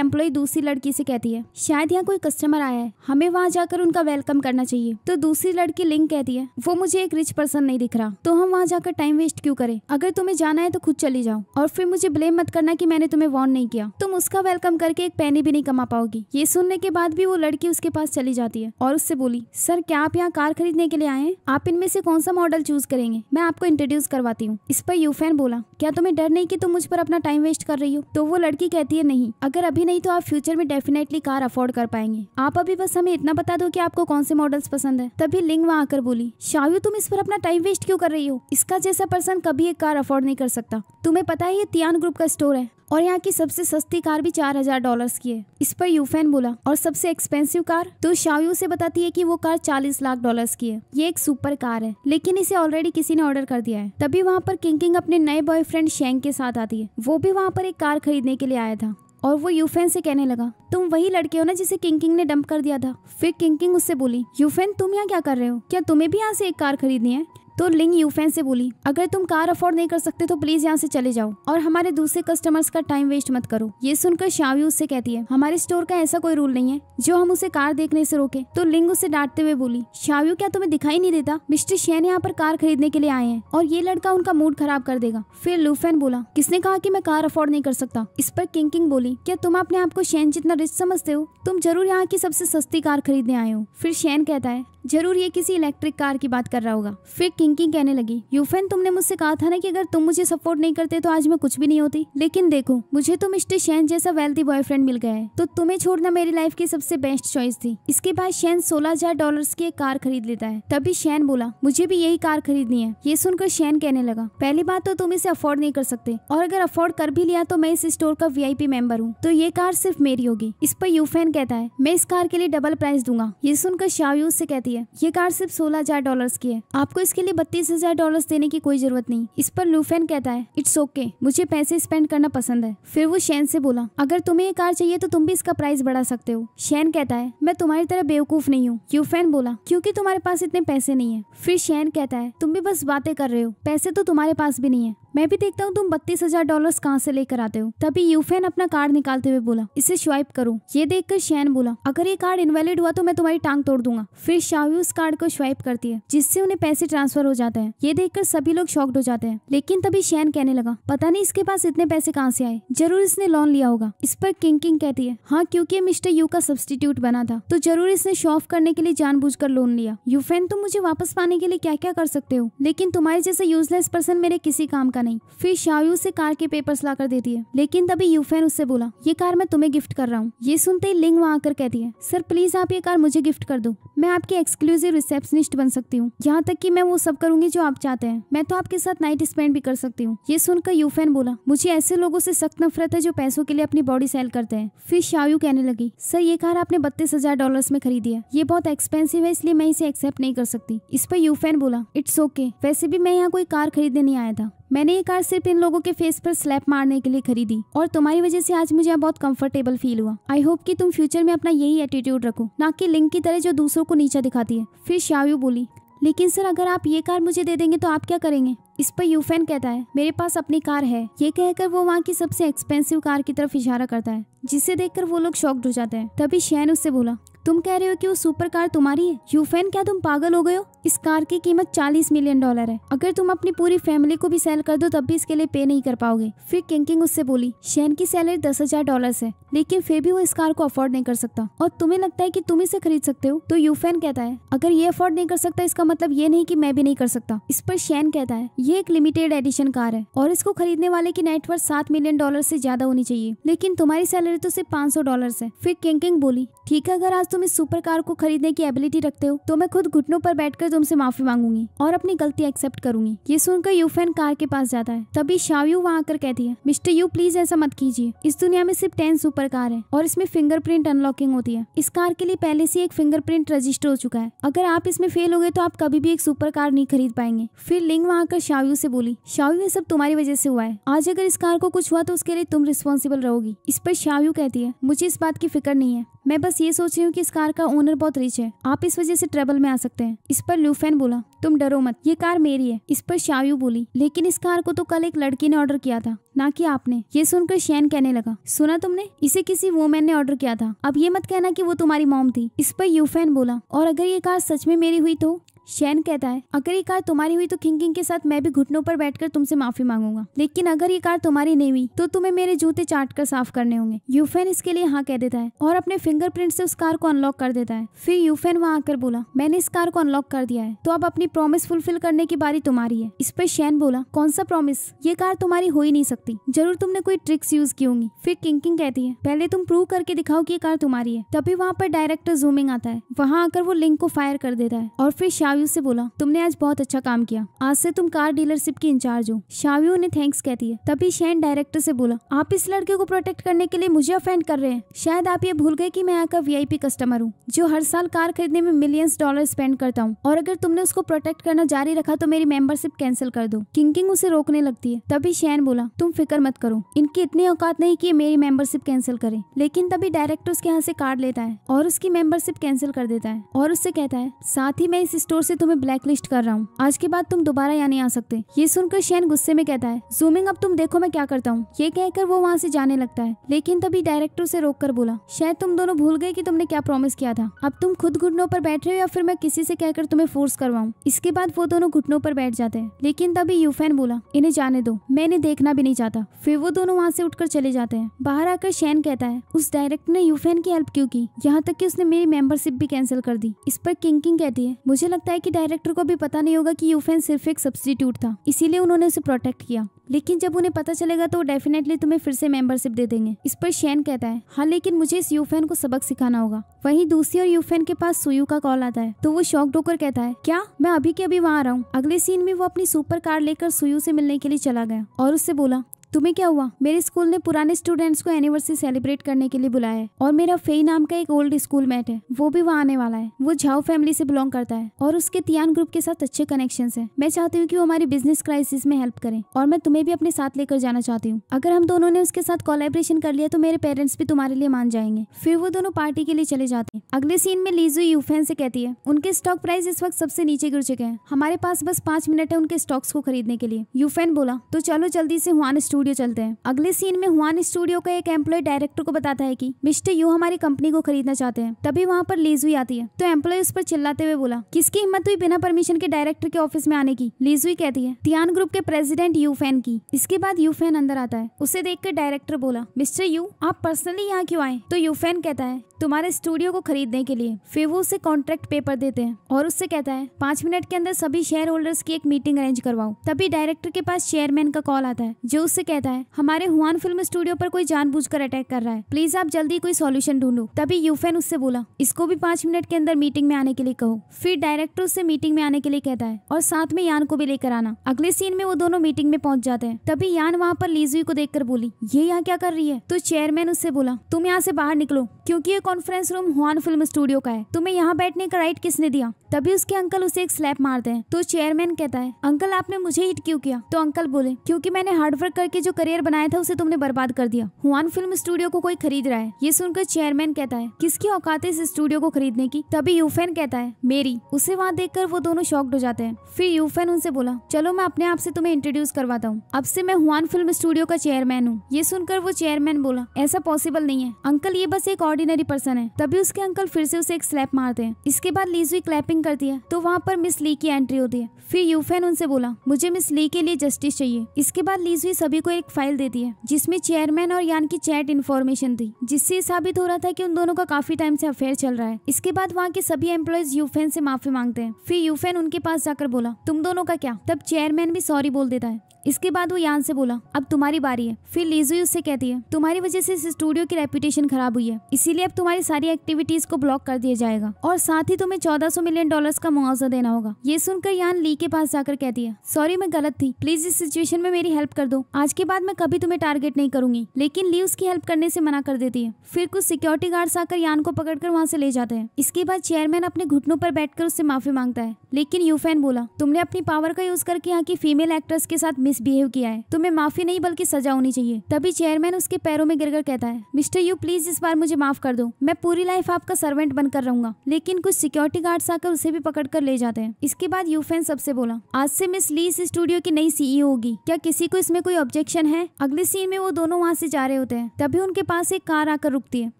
एम्प्लॉय दूसरी लड़की से कहती है शायद यहाँ कोई कस्टमर आया है हमें वहाँ जाकर उनका वेलकम करना चाहिए तो दूसरी लड़की लिंक कहती है वो मुझे एक रिच पर्सन नहीं नहीं दिख रहा तो हम वहाँ जाकर टाइम वेस्ट क्यों करें अगर तुम्हें जाना है तो खुद चली जाओ और फिर मुझे ब्लेम मत करना कि मैंने तुम्हें वार्न नहीं किया तुम उसका वेलकम करके एक पैनी भी नहीं कमा पाओगी ये सुनने के बाद भी वो लड़की उसके पास चली जाती है और उससे बोली सर क्या आप यहाँ कार खरीदने के लिए आए हैं आप इनमें से कौन सा मॉडल चूज करेंगे मैं आपको इंट्रोड्यूस करवाती हूँ इस पर यूफेन बोला क्या तुम्हें डर नहीं की तुम मुझ पर अपना टाइम वेस्ट कर रही हो तो वो लड़की कहती है नहीं अगर अभी नहीं तो आप फ्यूचर में डेफिनेटली कार अफोर्ड कर पाएंगे आप अभी बस हमें इतना बता दो की आपको कौन से मॉडल्स पसंद है तभी लिंग वहाँ आकर बोली शायु तुम इस पर अपना टाइम वेस्ट क्यों कर रही हो इसका जैसा पर्सन कभी एक कार अफोर्ड नहीं कर सकता तुम्हें पता है ये तियान ग्रुप का स्टोर है और यहाँ की सबसे सस्ती कार भी चार हजार डॉलर की है इस पर यूफेन बोला और सबसे एक्सपेंसिव कार तो शाओयू से बताती है कि वो कार चालीस लाख डॉलर की है ये एक सुपर कार है लेकिन इसे ऑलरेडी किसी ने ऑर्डर कर दिया है तभी वहाँ पर किंकिंग अपने नए बॉयफ्रेंड शेंग के साथ आती है वो भी वहाँ पर एक कार खरीदने के लिए आया था और वो यूफेन से कहने लगा तुम वही लड़के हो ना जिसे किंकिंग ने डंप कर दिया था फिर किंकिंग उससे बोली यूफेन तुम यहाँ क्या कर रहे हो क्या तुम्हें भी यहाँ से एक कार खरीदनी है तो लिंग यूफेन से बोली अगर तुम कार अफोर्ड नहीं कर सकते तो प्लीज यहाँ से चले जाओ और हमारे दूसरे कस्टमर्स का टाइम वेस्ट मत करो ये सुनकर शाव्यू उससे कहती है हमारे स्टोर का ऐसा कोई रूल नहीं है जो हम उसे कार देखने से रोके तो लिंग उसे डांटते हुए बोली शाव्यू क्या तुम्हें दिखाई नहीं देता मिस्टर शेन यहाँ पर कार खरीदने के लिए आए हैं और ये लड़का उनका मूड खराब कर देगा फिर लूफेन बोला किसने कहा की मैं कार अफोर्ड नहीं कर सकता इस पर किंग किंग बोली क्या तुम अपने आप को शैन जितना रिच समझते हो तुम जरूर यहाँ की सबसे सस्ती कार खरीदने आए हो फिर शैन कहता है जरूर ये किसी इलेक्ट्रिक कार की बात कर रहा होगा फिर किंकिंग कहने लगी यूफेन तुमने मुझसे कहा था ना कि अगर तुम मुझे सपोर्ट नहीं करते तो आज मैं कुछ भी नहीं होती लेकिन देखो मुझे तो मिस्टर शैन जैसा वेल्थी बॉयफ्रेंड मिल गया है तो तुम्हें छोड़ना मेरी लाइफ की सबसे बेस्ट चॉइस थी इसके बाद शैन सोलह हजार डॉलर की एक कार खरीद लेता है तभी शैन बोला मुझे भी यही कार खरीदनी है ये सुनकर शैन कहने लगा पहली बात तो तुम इसे अफोर्ड नहीं कर सकते और अगर अफोर्ड कर भी लिया तो मैं इस स्टोर का वीआईपी मेंबर हूँ तो ये कार सिर्फ मेरी होगी इस पर यूफेन कहता है मैं इस कार के लिए डबल प्राइस दूंगा ये सुनकर शाहयूज ऐसी कहती है सकती है ये कार सिर्फ सोलह हजार डॉलर की है आपको इसके लिए बत्तीस हजार डॉलर देने की कोई जरूरत नहीं इस पर लूफेन कहता है इट्स ओके okay, मुझे पैसे स्पेंड करना पसंद है फिर वो शैन से बोला अगर तुम्हें ये कार चाहिए तो तुम भी इसका प्राइस बढ़ा सकते हो शैन कहता है मैं तुम्हारी तरह बेवकूफ नहीं हूँ यूफेन बोला क्यूँकी तुम्हारे पास इतने पैसे नहीं है फिर शैन कहता है तुम भी बस बातें कर रहे हो पैसे तो तुम्हारे पास भी नहीं है मैं भी देखता हूँ तुम बत्तीस हजार डॉलर कहाँ से लेकर आते हो तभी यूफेन अपना कार्ड निकालते हुए बोला इसे स्वाइप करो ये देखकर शैन बोला अगर ये कार्ड इनवैलिड हुआ तो मैं तुम्हारी टांग तोड़ दूंगा फिर शाहवी उस कार्ड को स्वाइप करती है जिससे उन्हें पैसे ट्रांसफर हो जाते हैं ये देखकर सभी लोग शॉक्ड हो जाते हैं लेकिन तभी शैन कहने लगा पता नहीं इसके पास इतने पैसे कहाँ से आए जरूर इसने लोन लिया होगा इस पर किंग किंग कहती है हाँ क्यूँकी मिस्टर यू का सब्सटीट्यूट बना था तो जरूर इसने शो ऑफ करने के लिए कर लोन लिया यूफेन तुम मुझे वापस पाने के लिए क्या क्या कर सकते हो लेकिन तुम्हारे जैसे यूजलेस पर्सन मेरे किसी काम का नहीं फिर शायू से कार के पेपर्स लाकर देती है लेकिन तभी यूफेन उससे बोला ये कार मैं तुम्हें गिफ्ट कर रहा हूँ ये सुनते ही लिंग वहाँ आकर कहती है सर प्लीज आप ये कार मुझे गिफ्ट कर दो मैं आपकी एक्सक्लूसिव रिसेप्शनिस्ट बन सकती हूँ यहाँ तक की मैं वो सब करूंगी जो आप चाहते हैं मैं तो आपके साथ नाइट स्पेंड भी कर सकती हूँ ये सुनकर यूफेन बोला मुझे ऐसे लोगों से सख्त नफरत है जो पैसों के लिए अपनी बॉडी सेल करते हैं फिर शायू कहने लगी सर ये कार आपने बत्तीस हजार डॉलर में खरीदी है ये बहुत एक्सपेंसिव है इसलिए मैं इसे एक्सेप्ट नहीं कर सकती इस पर यूफेन बोला इट्स ओके okay. वैसे भी मैं यहाँ कोई कार खरीदने नहीं आया था मैंने ये कार सिर्फ इन लोगों के फेस पर स्लैप मारने के लिए खरीदी और तुम्हारी वजह से आज मुझे बहुत कंफर्टेबल फील हुआ आई होप कि तुम फ्यूचर में अपना यही एटीट्यूड रखो ना कि लिंक की तरह जो दूसरों को नीचा दिखाती है फिर शायु बोली लेकिन सर अगर आप ये कार मुझे दे देंगे तो आप क्या करेंगे इस पर यूफेन कहता है मेरे पास अपनी कार है ये कहकर वो वहाँ की सबसे एक्सपेंसिव कार की तरफ इशारा करता है जिसे देखकर वो लोग शॉक्ड हो जाते हैं तभी शैन उससे बोला तुम कह रहे हो कि वो सुपर कार तुम्हारी है यूफेन क्या तुम पागल हो गए हो इस कार की कीमत 40 मिलियन डॉलर है अगर तुम अपनी पूरी फैमिली को भी सेल कर दो तब भी इसके लिए पे नहीं कर पाओगे फिर किंकिंग उससे बोली शेन की सैलरी दस हजार डॉलर है लेकिन फिर भी वो इस कार को अफोर्ड नहीं कर सकता और तुम्हें लगता है की तुम इसे खरीद सकते हो तो यूफेन कहता है अगर ये अफोर्ड नहीं कर सकता इसका मतलब ये नहीं की मैं भी नहीं कर सकता इस पर शेन कहता है ये एक लिमिटेड एडिशन कार है और इसको खरीदने वाले की नेटवर्क सात मिलियन डॉलर ऐसी ज्यादा होनी चाहिए लेकिन तुम्हारी सैलरी तो सिर्फ पाँच सौ डॉलर है फिर किंकिंग बोली ठीक है अगर आज तुम इस सुपर कार को खरीदने की एबिलिटी रखते हो तो मैं खुद घुटनों पर बैठकर तुमसे माफी मांगूंगी और अपनी गलती एक्सेप्ट करूंगी ये सुनकर यूफेन कार के पास जाता है तभी शावयू वहाँ आकर कहती है मिस्टर यू प्लीज ऐसा मत कीजिए इस दुनिया में सिर्फ टेन सुपर कार है और इसमें फिंगरप्रिंट अनलॉकिंग होती है इस कार के लिए पहले से एक फिंगरप्रिंट रजिस्टर हो चुका है अगर आप इसमें फेल हो गए तो आप कभी भी एक सुपर कार नहीं खरीद पाएंगे फिर लिंग वहाँ आकर शावयू से बोली शावयू ये सब तुम्हारी वजह से हुआ है आज अगर इस कार को कुछ हुआ तो उसके लिए तुम रिस्पॉन्सिबल रहोगी इस पर शावयू कहती है मुझे इस बात की फिक्र नहीं है मैं बस ये सोच रही हूँ कि इस कार का ओनर बहुत रिच है आप इस वजह से ट्रेबल में आ सकते हैं इस पर लूफेन बोला तुम डरो मत ये कार मेरी है इस पर शायु बोली लेकिन इस कार को तो कल एक लड़की ने ऑर्डर किया था ना कि आपने ये सुनकर शैन कहने लगा सुना तुमने इसे किसी वोमेन ने ऑर्डर किया था अब ये मत कहना कि वो तुम्हारी मॉम थी इस पर यूफेन बोला और अगर ये कार सच में मेरी हुई तो शैन कहता है अगर ये कार तुम्हारी हुई तो किंग किंग के साथ मैं भी घुटनों पर बैठकर तुमसे माफी मांगूंगा लेकिन अगर ये कार तुम्हारी नहीं हुई तो तुम्हें मेरे जूते चाट कर साफ करने होंगे यूफेन इसके लिए हाँ कह देता है और अपने फिंगरप्रिंट से उस कार को अनलॉक कर देता है फिर यूफेन वहाँ आकर बोला मैंने इस कार को अनलॉक कर दिया है तो अब अपनी प्रॉमिस फुलफिल करने की बारी तुम्हारी है इस पर शैन बोला कौन सा प्रॉमिस ये कार तुम्हारी हो ही नहीं सकती जरूर तुमने कोई ट्रिक्स यूज की होंगी फिर किंग किंग कहती है पहले तुम प्रूव करके दिखाओ की ये कार तुम्हारी है तभी वहाँ पर डायरेक्टर जूमिंग आता है वहाँ आकर वो लिंक को फायर कर देता है और फिर शाह शाव्यू से बोला तुमने आज बहुत अच्छा काम किया आज से तुम कार डीलरशिप की इंचार्ज हो शाव्यू ने थैंक्स कहती है तभी शैन डायरेक्टर से बोला आप इस लड़के को प्रोटेक्ट करने के लिए मुझे अफेंड कर रहे हैं शायद आप ये भूल गए की मैं वी आई पी कस्टमर हूँ जो हर साल कार खरीदने में मिलियंस डॉलर स्पेंड करता हूँ और अगर तुमने उसको प्रोटेक्ट करना जारी रखा तो मेरी मेंबरशिप कैंसिल कर दो किंग उसे रोकने लगती है तभी शैन बोला तुम फिक्र मत करो इनकी इतनी औकात नहीं की मेरी मेंबरशिप कैंसिल करे लेकिन तभी डायरेक्टर उसके यहाँ से कार्ड लेता है और उसकी मेंबरशिप कैंसिल कर देता है और उससे कहता है साथ ही मैं इस स्टोर से तुम्हें ब्लैकलिस्ट कर रहा हूँ आज के बाद तुम दोबारा यहाँ नहीं आ सकते ये सुनकर शैन गुस्से में कहता है जूमिंग अब तुम देखो मैं क्या करता हूँ ये कहकर वो वहाँ से जाने लगता है लेकिन तभी डायरेक्टर से रोक कर बोला शायद तुम दोनों भूल गए की तुमने क्या प्रॉमिस किया था अब तुम खुद घुटनों पर बैठ रहे हो या फिर मैं किसी से कहकर तुम्हें फोर्स करवाऊँ इसके बाद वो दोनों घुटनों पर बैठ जाते हैं लेकिन तभी यूफेन बोला इन्हें जाने दो मैंने देखना भी नहीं चाहता फिर वो दोनों वहाँ से उठकर चले जाते हैं बाहर आकर शैन कहता है उस डायरेक्टर ने यूफेन की हेल्प क्यों की यहाँ तक कि उसने मेरी मेंबरशिप भी कैंसिल कर दी इस पर किंग किंग कहती है मुझे लगता है है कि डायरेक्टर को भी पता नहीं होगा कि यूफेन सिर्फ एक सब्सटीट्यूट था इसीलिए उन्होंने उसे प्रोटेक्ट किया लेकिन जब उन्हें पता चलेगा तो वो डेफिनेटली तुम्हें फिर से मेंबरशिप दे देंगे इस पर शैन कहता है हाँ लेकिन मुझे इस यूफेन को सबक सिखाना होगा वहीं दूसरी और यूफेन के पास सुयू का कॉल आता है तो वो शॉक डोकर कहता है क्या मैं अभी के अभी वहाँ आ रहा हूँ अगले सीन में वो अपनी सुपर कार लेकर सुयू से मिलने के लिए चला गया और उससे बोला तुम्हें क्या हुआ मेरे स्कूल ने पुराने स्टूडेंट्स को एनिवर्सरी सेलिब्रेट करने के लिए बुलाया है और मेरा फेई नाम का एक ओल्ड स्कूल मेट है वो भी वहाँ आने वाला है वो झाओ फैमिली से बिलोंग करता है और उसके तियान ग्रुप के साथ अच्छे कनेक्शन है मैं चाहती हूँ की वो हमारी बिजनेस क्राइसिस में हेल्प करें और मैं तुम्हें भी अपने साथ लेकर जाना चाहती हूँ अगर हम दोनों ने उसके साथ कोलेब्रेशन कर लिया तो मेरे पेरेंट्स भी तुम्हारे लिए मान जाएंगे फिर वो दोनों पार्टी के लिए चले जाते हैं अगले सीन में लीजो यूफेन से कहती है उनके स्टॉक प्राइस इस वक्त सबसे नीचे गिर चुके हैं हमारे पास बस पांच मिनट है उनके स्टॉक्स को खरीदने के लिए यूफेन बोला तो चलो जल्दी से हुआ स्टूडियो स्टूडियो चलते हैं अगले सीन में हुआन स्टूडियो का एक एम्प्लॉय डायरेक्टर को बताता है कि मिस्टर यू हमारी कंपनी को खरीदना चाहते हैं तभी वहाँ पर लीजुई आती है तो एम्प्लॉय उस पर चिल्लाते हुए बोला किसकी हिम्मत हुई बिना परमिशन के डायरेक्टर के ऑफिस में आने की लीजुई कहती है तियान ग्रुप के प्रेसिडेंट फैन की इसके बाद यूफेन अंदर आता है उसे देखकर डायरेक्टर बोला मिस्टर यू आप पर्सनली यहाँ क्यों आए तो यूफेन कहता है तुम्हारे स्टूडियो को खरीदने के लिए फिर वो उसे कॉन्ट्रैक्ट पेपर देते हैं और उससे कहता है पांच मिनट के अंदर सभी शेयर होल्डर्स की एक मीटिंग अरेंज करवाओ तभी डायरेक्टर के पास चेयरमैन का कॉल आता है जो उससे कहता है हमारे हुआन फिल्म स्टूडियो पर कोई जानबूझकर अटैक कर रहा है प्लीज आप जल्दी कोई सोल्यूशन ढूंढो तभी यूफेन उससे बोला इसको भी पांच मिनट के अंदर मीटिंग में आने के लिए कहो फिर डायरेक्टर उससे मीटिंग में आने के लिए कहता है और साथ में यान को भी लेकर आना अगले सीन में वो दोनों मीटिंग में पहुंच जाते हैं तभी यान वहाँ पर लीजुई को देख बोली ये यहाँ क्या कर रही है तो चेयरमैन उससे बोला तुम यहाँ से बाहर निकलो क्योंकि ये conference room Huan film studio का है तुम्हें यहाँ बैठने का राइट किसने दिया तभी उसके अंकल उसे एक स्लैप मारते हैं तो चेयरमैन कहता है अंकल आपने मुझे हिट क्यों किया तो अंकल बोले क्योंकि मैंने हार्डवर्क करके जो करियर बनाया था उसे तुमने बर्बाद कर दिया हुआन फिल्म स्टूडियो को कोई खरीद रहा है ये सुनकर चेयरमैन कहता है किसकी औकात है इस स्टूडियो को खरीदने की तभी यूफेन कहता है मेरी उसे वहाँ देख वो दोनों शॉक्ड हो जाते हैं फिर यूफेन उनसे बोला चलो मैं अपने आप से तुम्हें इंट्रोड्यूस करवाता हूँ अब से मैं हुआन फिल्म स्टूडियो का चेयरमैन हूँ ये सुनकर वो चेयरमैन बोला ऐसा पॉसिबल नहीं है अंकल ये बस एक ऑर्डिनरी पर्सन है तभी उसके अंकल फिर से उसे एक स्लैप मारते हैं इसके बाद लीजुई क्लैपिंग करती है तो वहाँ पर मिस ली की एंट्री होती है फिर यूफेन उनसे बोला मुझे मिस ली के लिए जस्टिस चाहिए इसके बाद लीजुई सभी को एक फाइल देती है जिसमे चेयरमैन और यान की चैट इन्फॉर्मेशन थी जिससे साबित हो रहा था की उन दोनों का काफी टाइम से अफेयर चल रहा है इसके बाद वहाँ के सभी एम्प्लॉयज यूफेन से माफी मांगते हैं फिर यूफेन उनके पास जाकर बोला तुम दोनों का क्या तब चेयरमैन भी सॉरी बोल देता है इसके बाद वो यान से बोला अब तुम्हारी बारी है फिर लीजुई उससे कहती है तुम्हारी वजह से इस स्टूडियो की रेपुटेशन खराब हुई है इसीलिए अब तुम्हारी सारी एक्टिविटीज को ब्लॉक कर दिया जाएगा और साथ ही तुम्हें चौदह मिलियन डॉलर का मुआवजा देना होगा ये सुनकर यान ली के पास जाकर कहती है सॉरी मैं गलत थी प्लीज इस सिचुएशन में मेरी हेल्प कर दो आज के बाद मैं कभी तुम्हें टारगेट नहीं करूंगी लेकिन ली उसकी हेल्प करने से मना कर देती है फिर कुछ सिक्योरिटी गार्ड्स आकर यान को पकड़कर वहाँ से ले जाते हैं इसके बाद चेयरमैन अपने घुटनों पर बैठकर उससे माफी मांगता है लेकिन यूफेन बोला तुमने अपनी पावर का यूज करके यहाँ की फीमेल एक्ट्रेस के साथ मिसबिहेव किया है तुम्हें माफी नहीं बल्कि सजा होनी चाहिए तभी चेयरमैन उसके पैरों में गिरकर कहता है मिस्टर यू प्लीज इस बार मुझे माफ कर दो मैं पूरी लाइफ आपका सर्वेंट बनकर रहूंगा लेकिन कुछ सिक्योरिटी गार्ड्स आकर उसे भी पकड़ कर ले जाते हैं इसके बाद यूफेन सबसे बोला आज से मिस ली इस स्टूडियो की नई सीईओ होगी क्या किसी को इसमें कोई ऑब्जेक्शन है अगले सीन में वो दोनों वहाँ से जा रहे होते हैं तभी उनके पास एक कार आकर रुकती है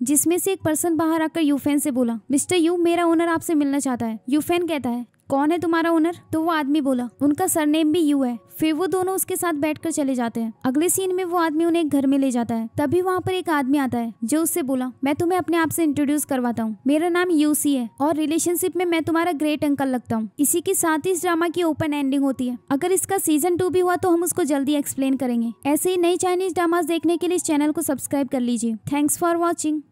जिसमें से एक पर्सन बाहर आकर यूफेन से बोला मिस्टर यू मेरा ओनर आपसे मिलना चाहता है यूफेन कहता है कौन है तुम्हारा ओनर तो वो आदमी बोला उनका सरनेम भी यू है फिर वो दोनों उसके साथ बैठकर चले जाते हैं अगले सीन में वो आदमी उन्हें घर में ले जाता है तभी वहाँ पर एक आदमी आता है जो उससे बोला मैं तुम्हें अपने आप से इंट्रोड्यूस करवाता हूँ मेरा नाम यूसी है और रिलेशनशिप में मैं तुम्हारा ग्रेट अंकल लगता हूँ इसी के साथ इस ड्रामा की ओपन एंडिंग होती है अगर इसका सीजन टू भी हुआ तो हम उसको जल्दी एक्सप्लेन करेंगे ऐसे ही नई चाइनीज ड्रामाज देखने के लिए इस चैनल को सब्सक्राइब कर लीजिए थैंक्स फॉर वॉचिंग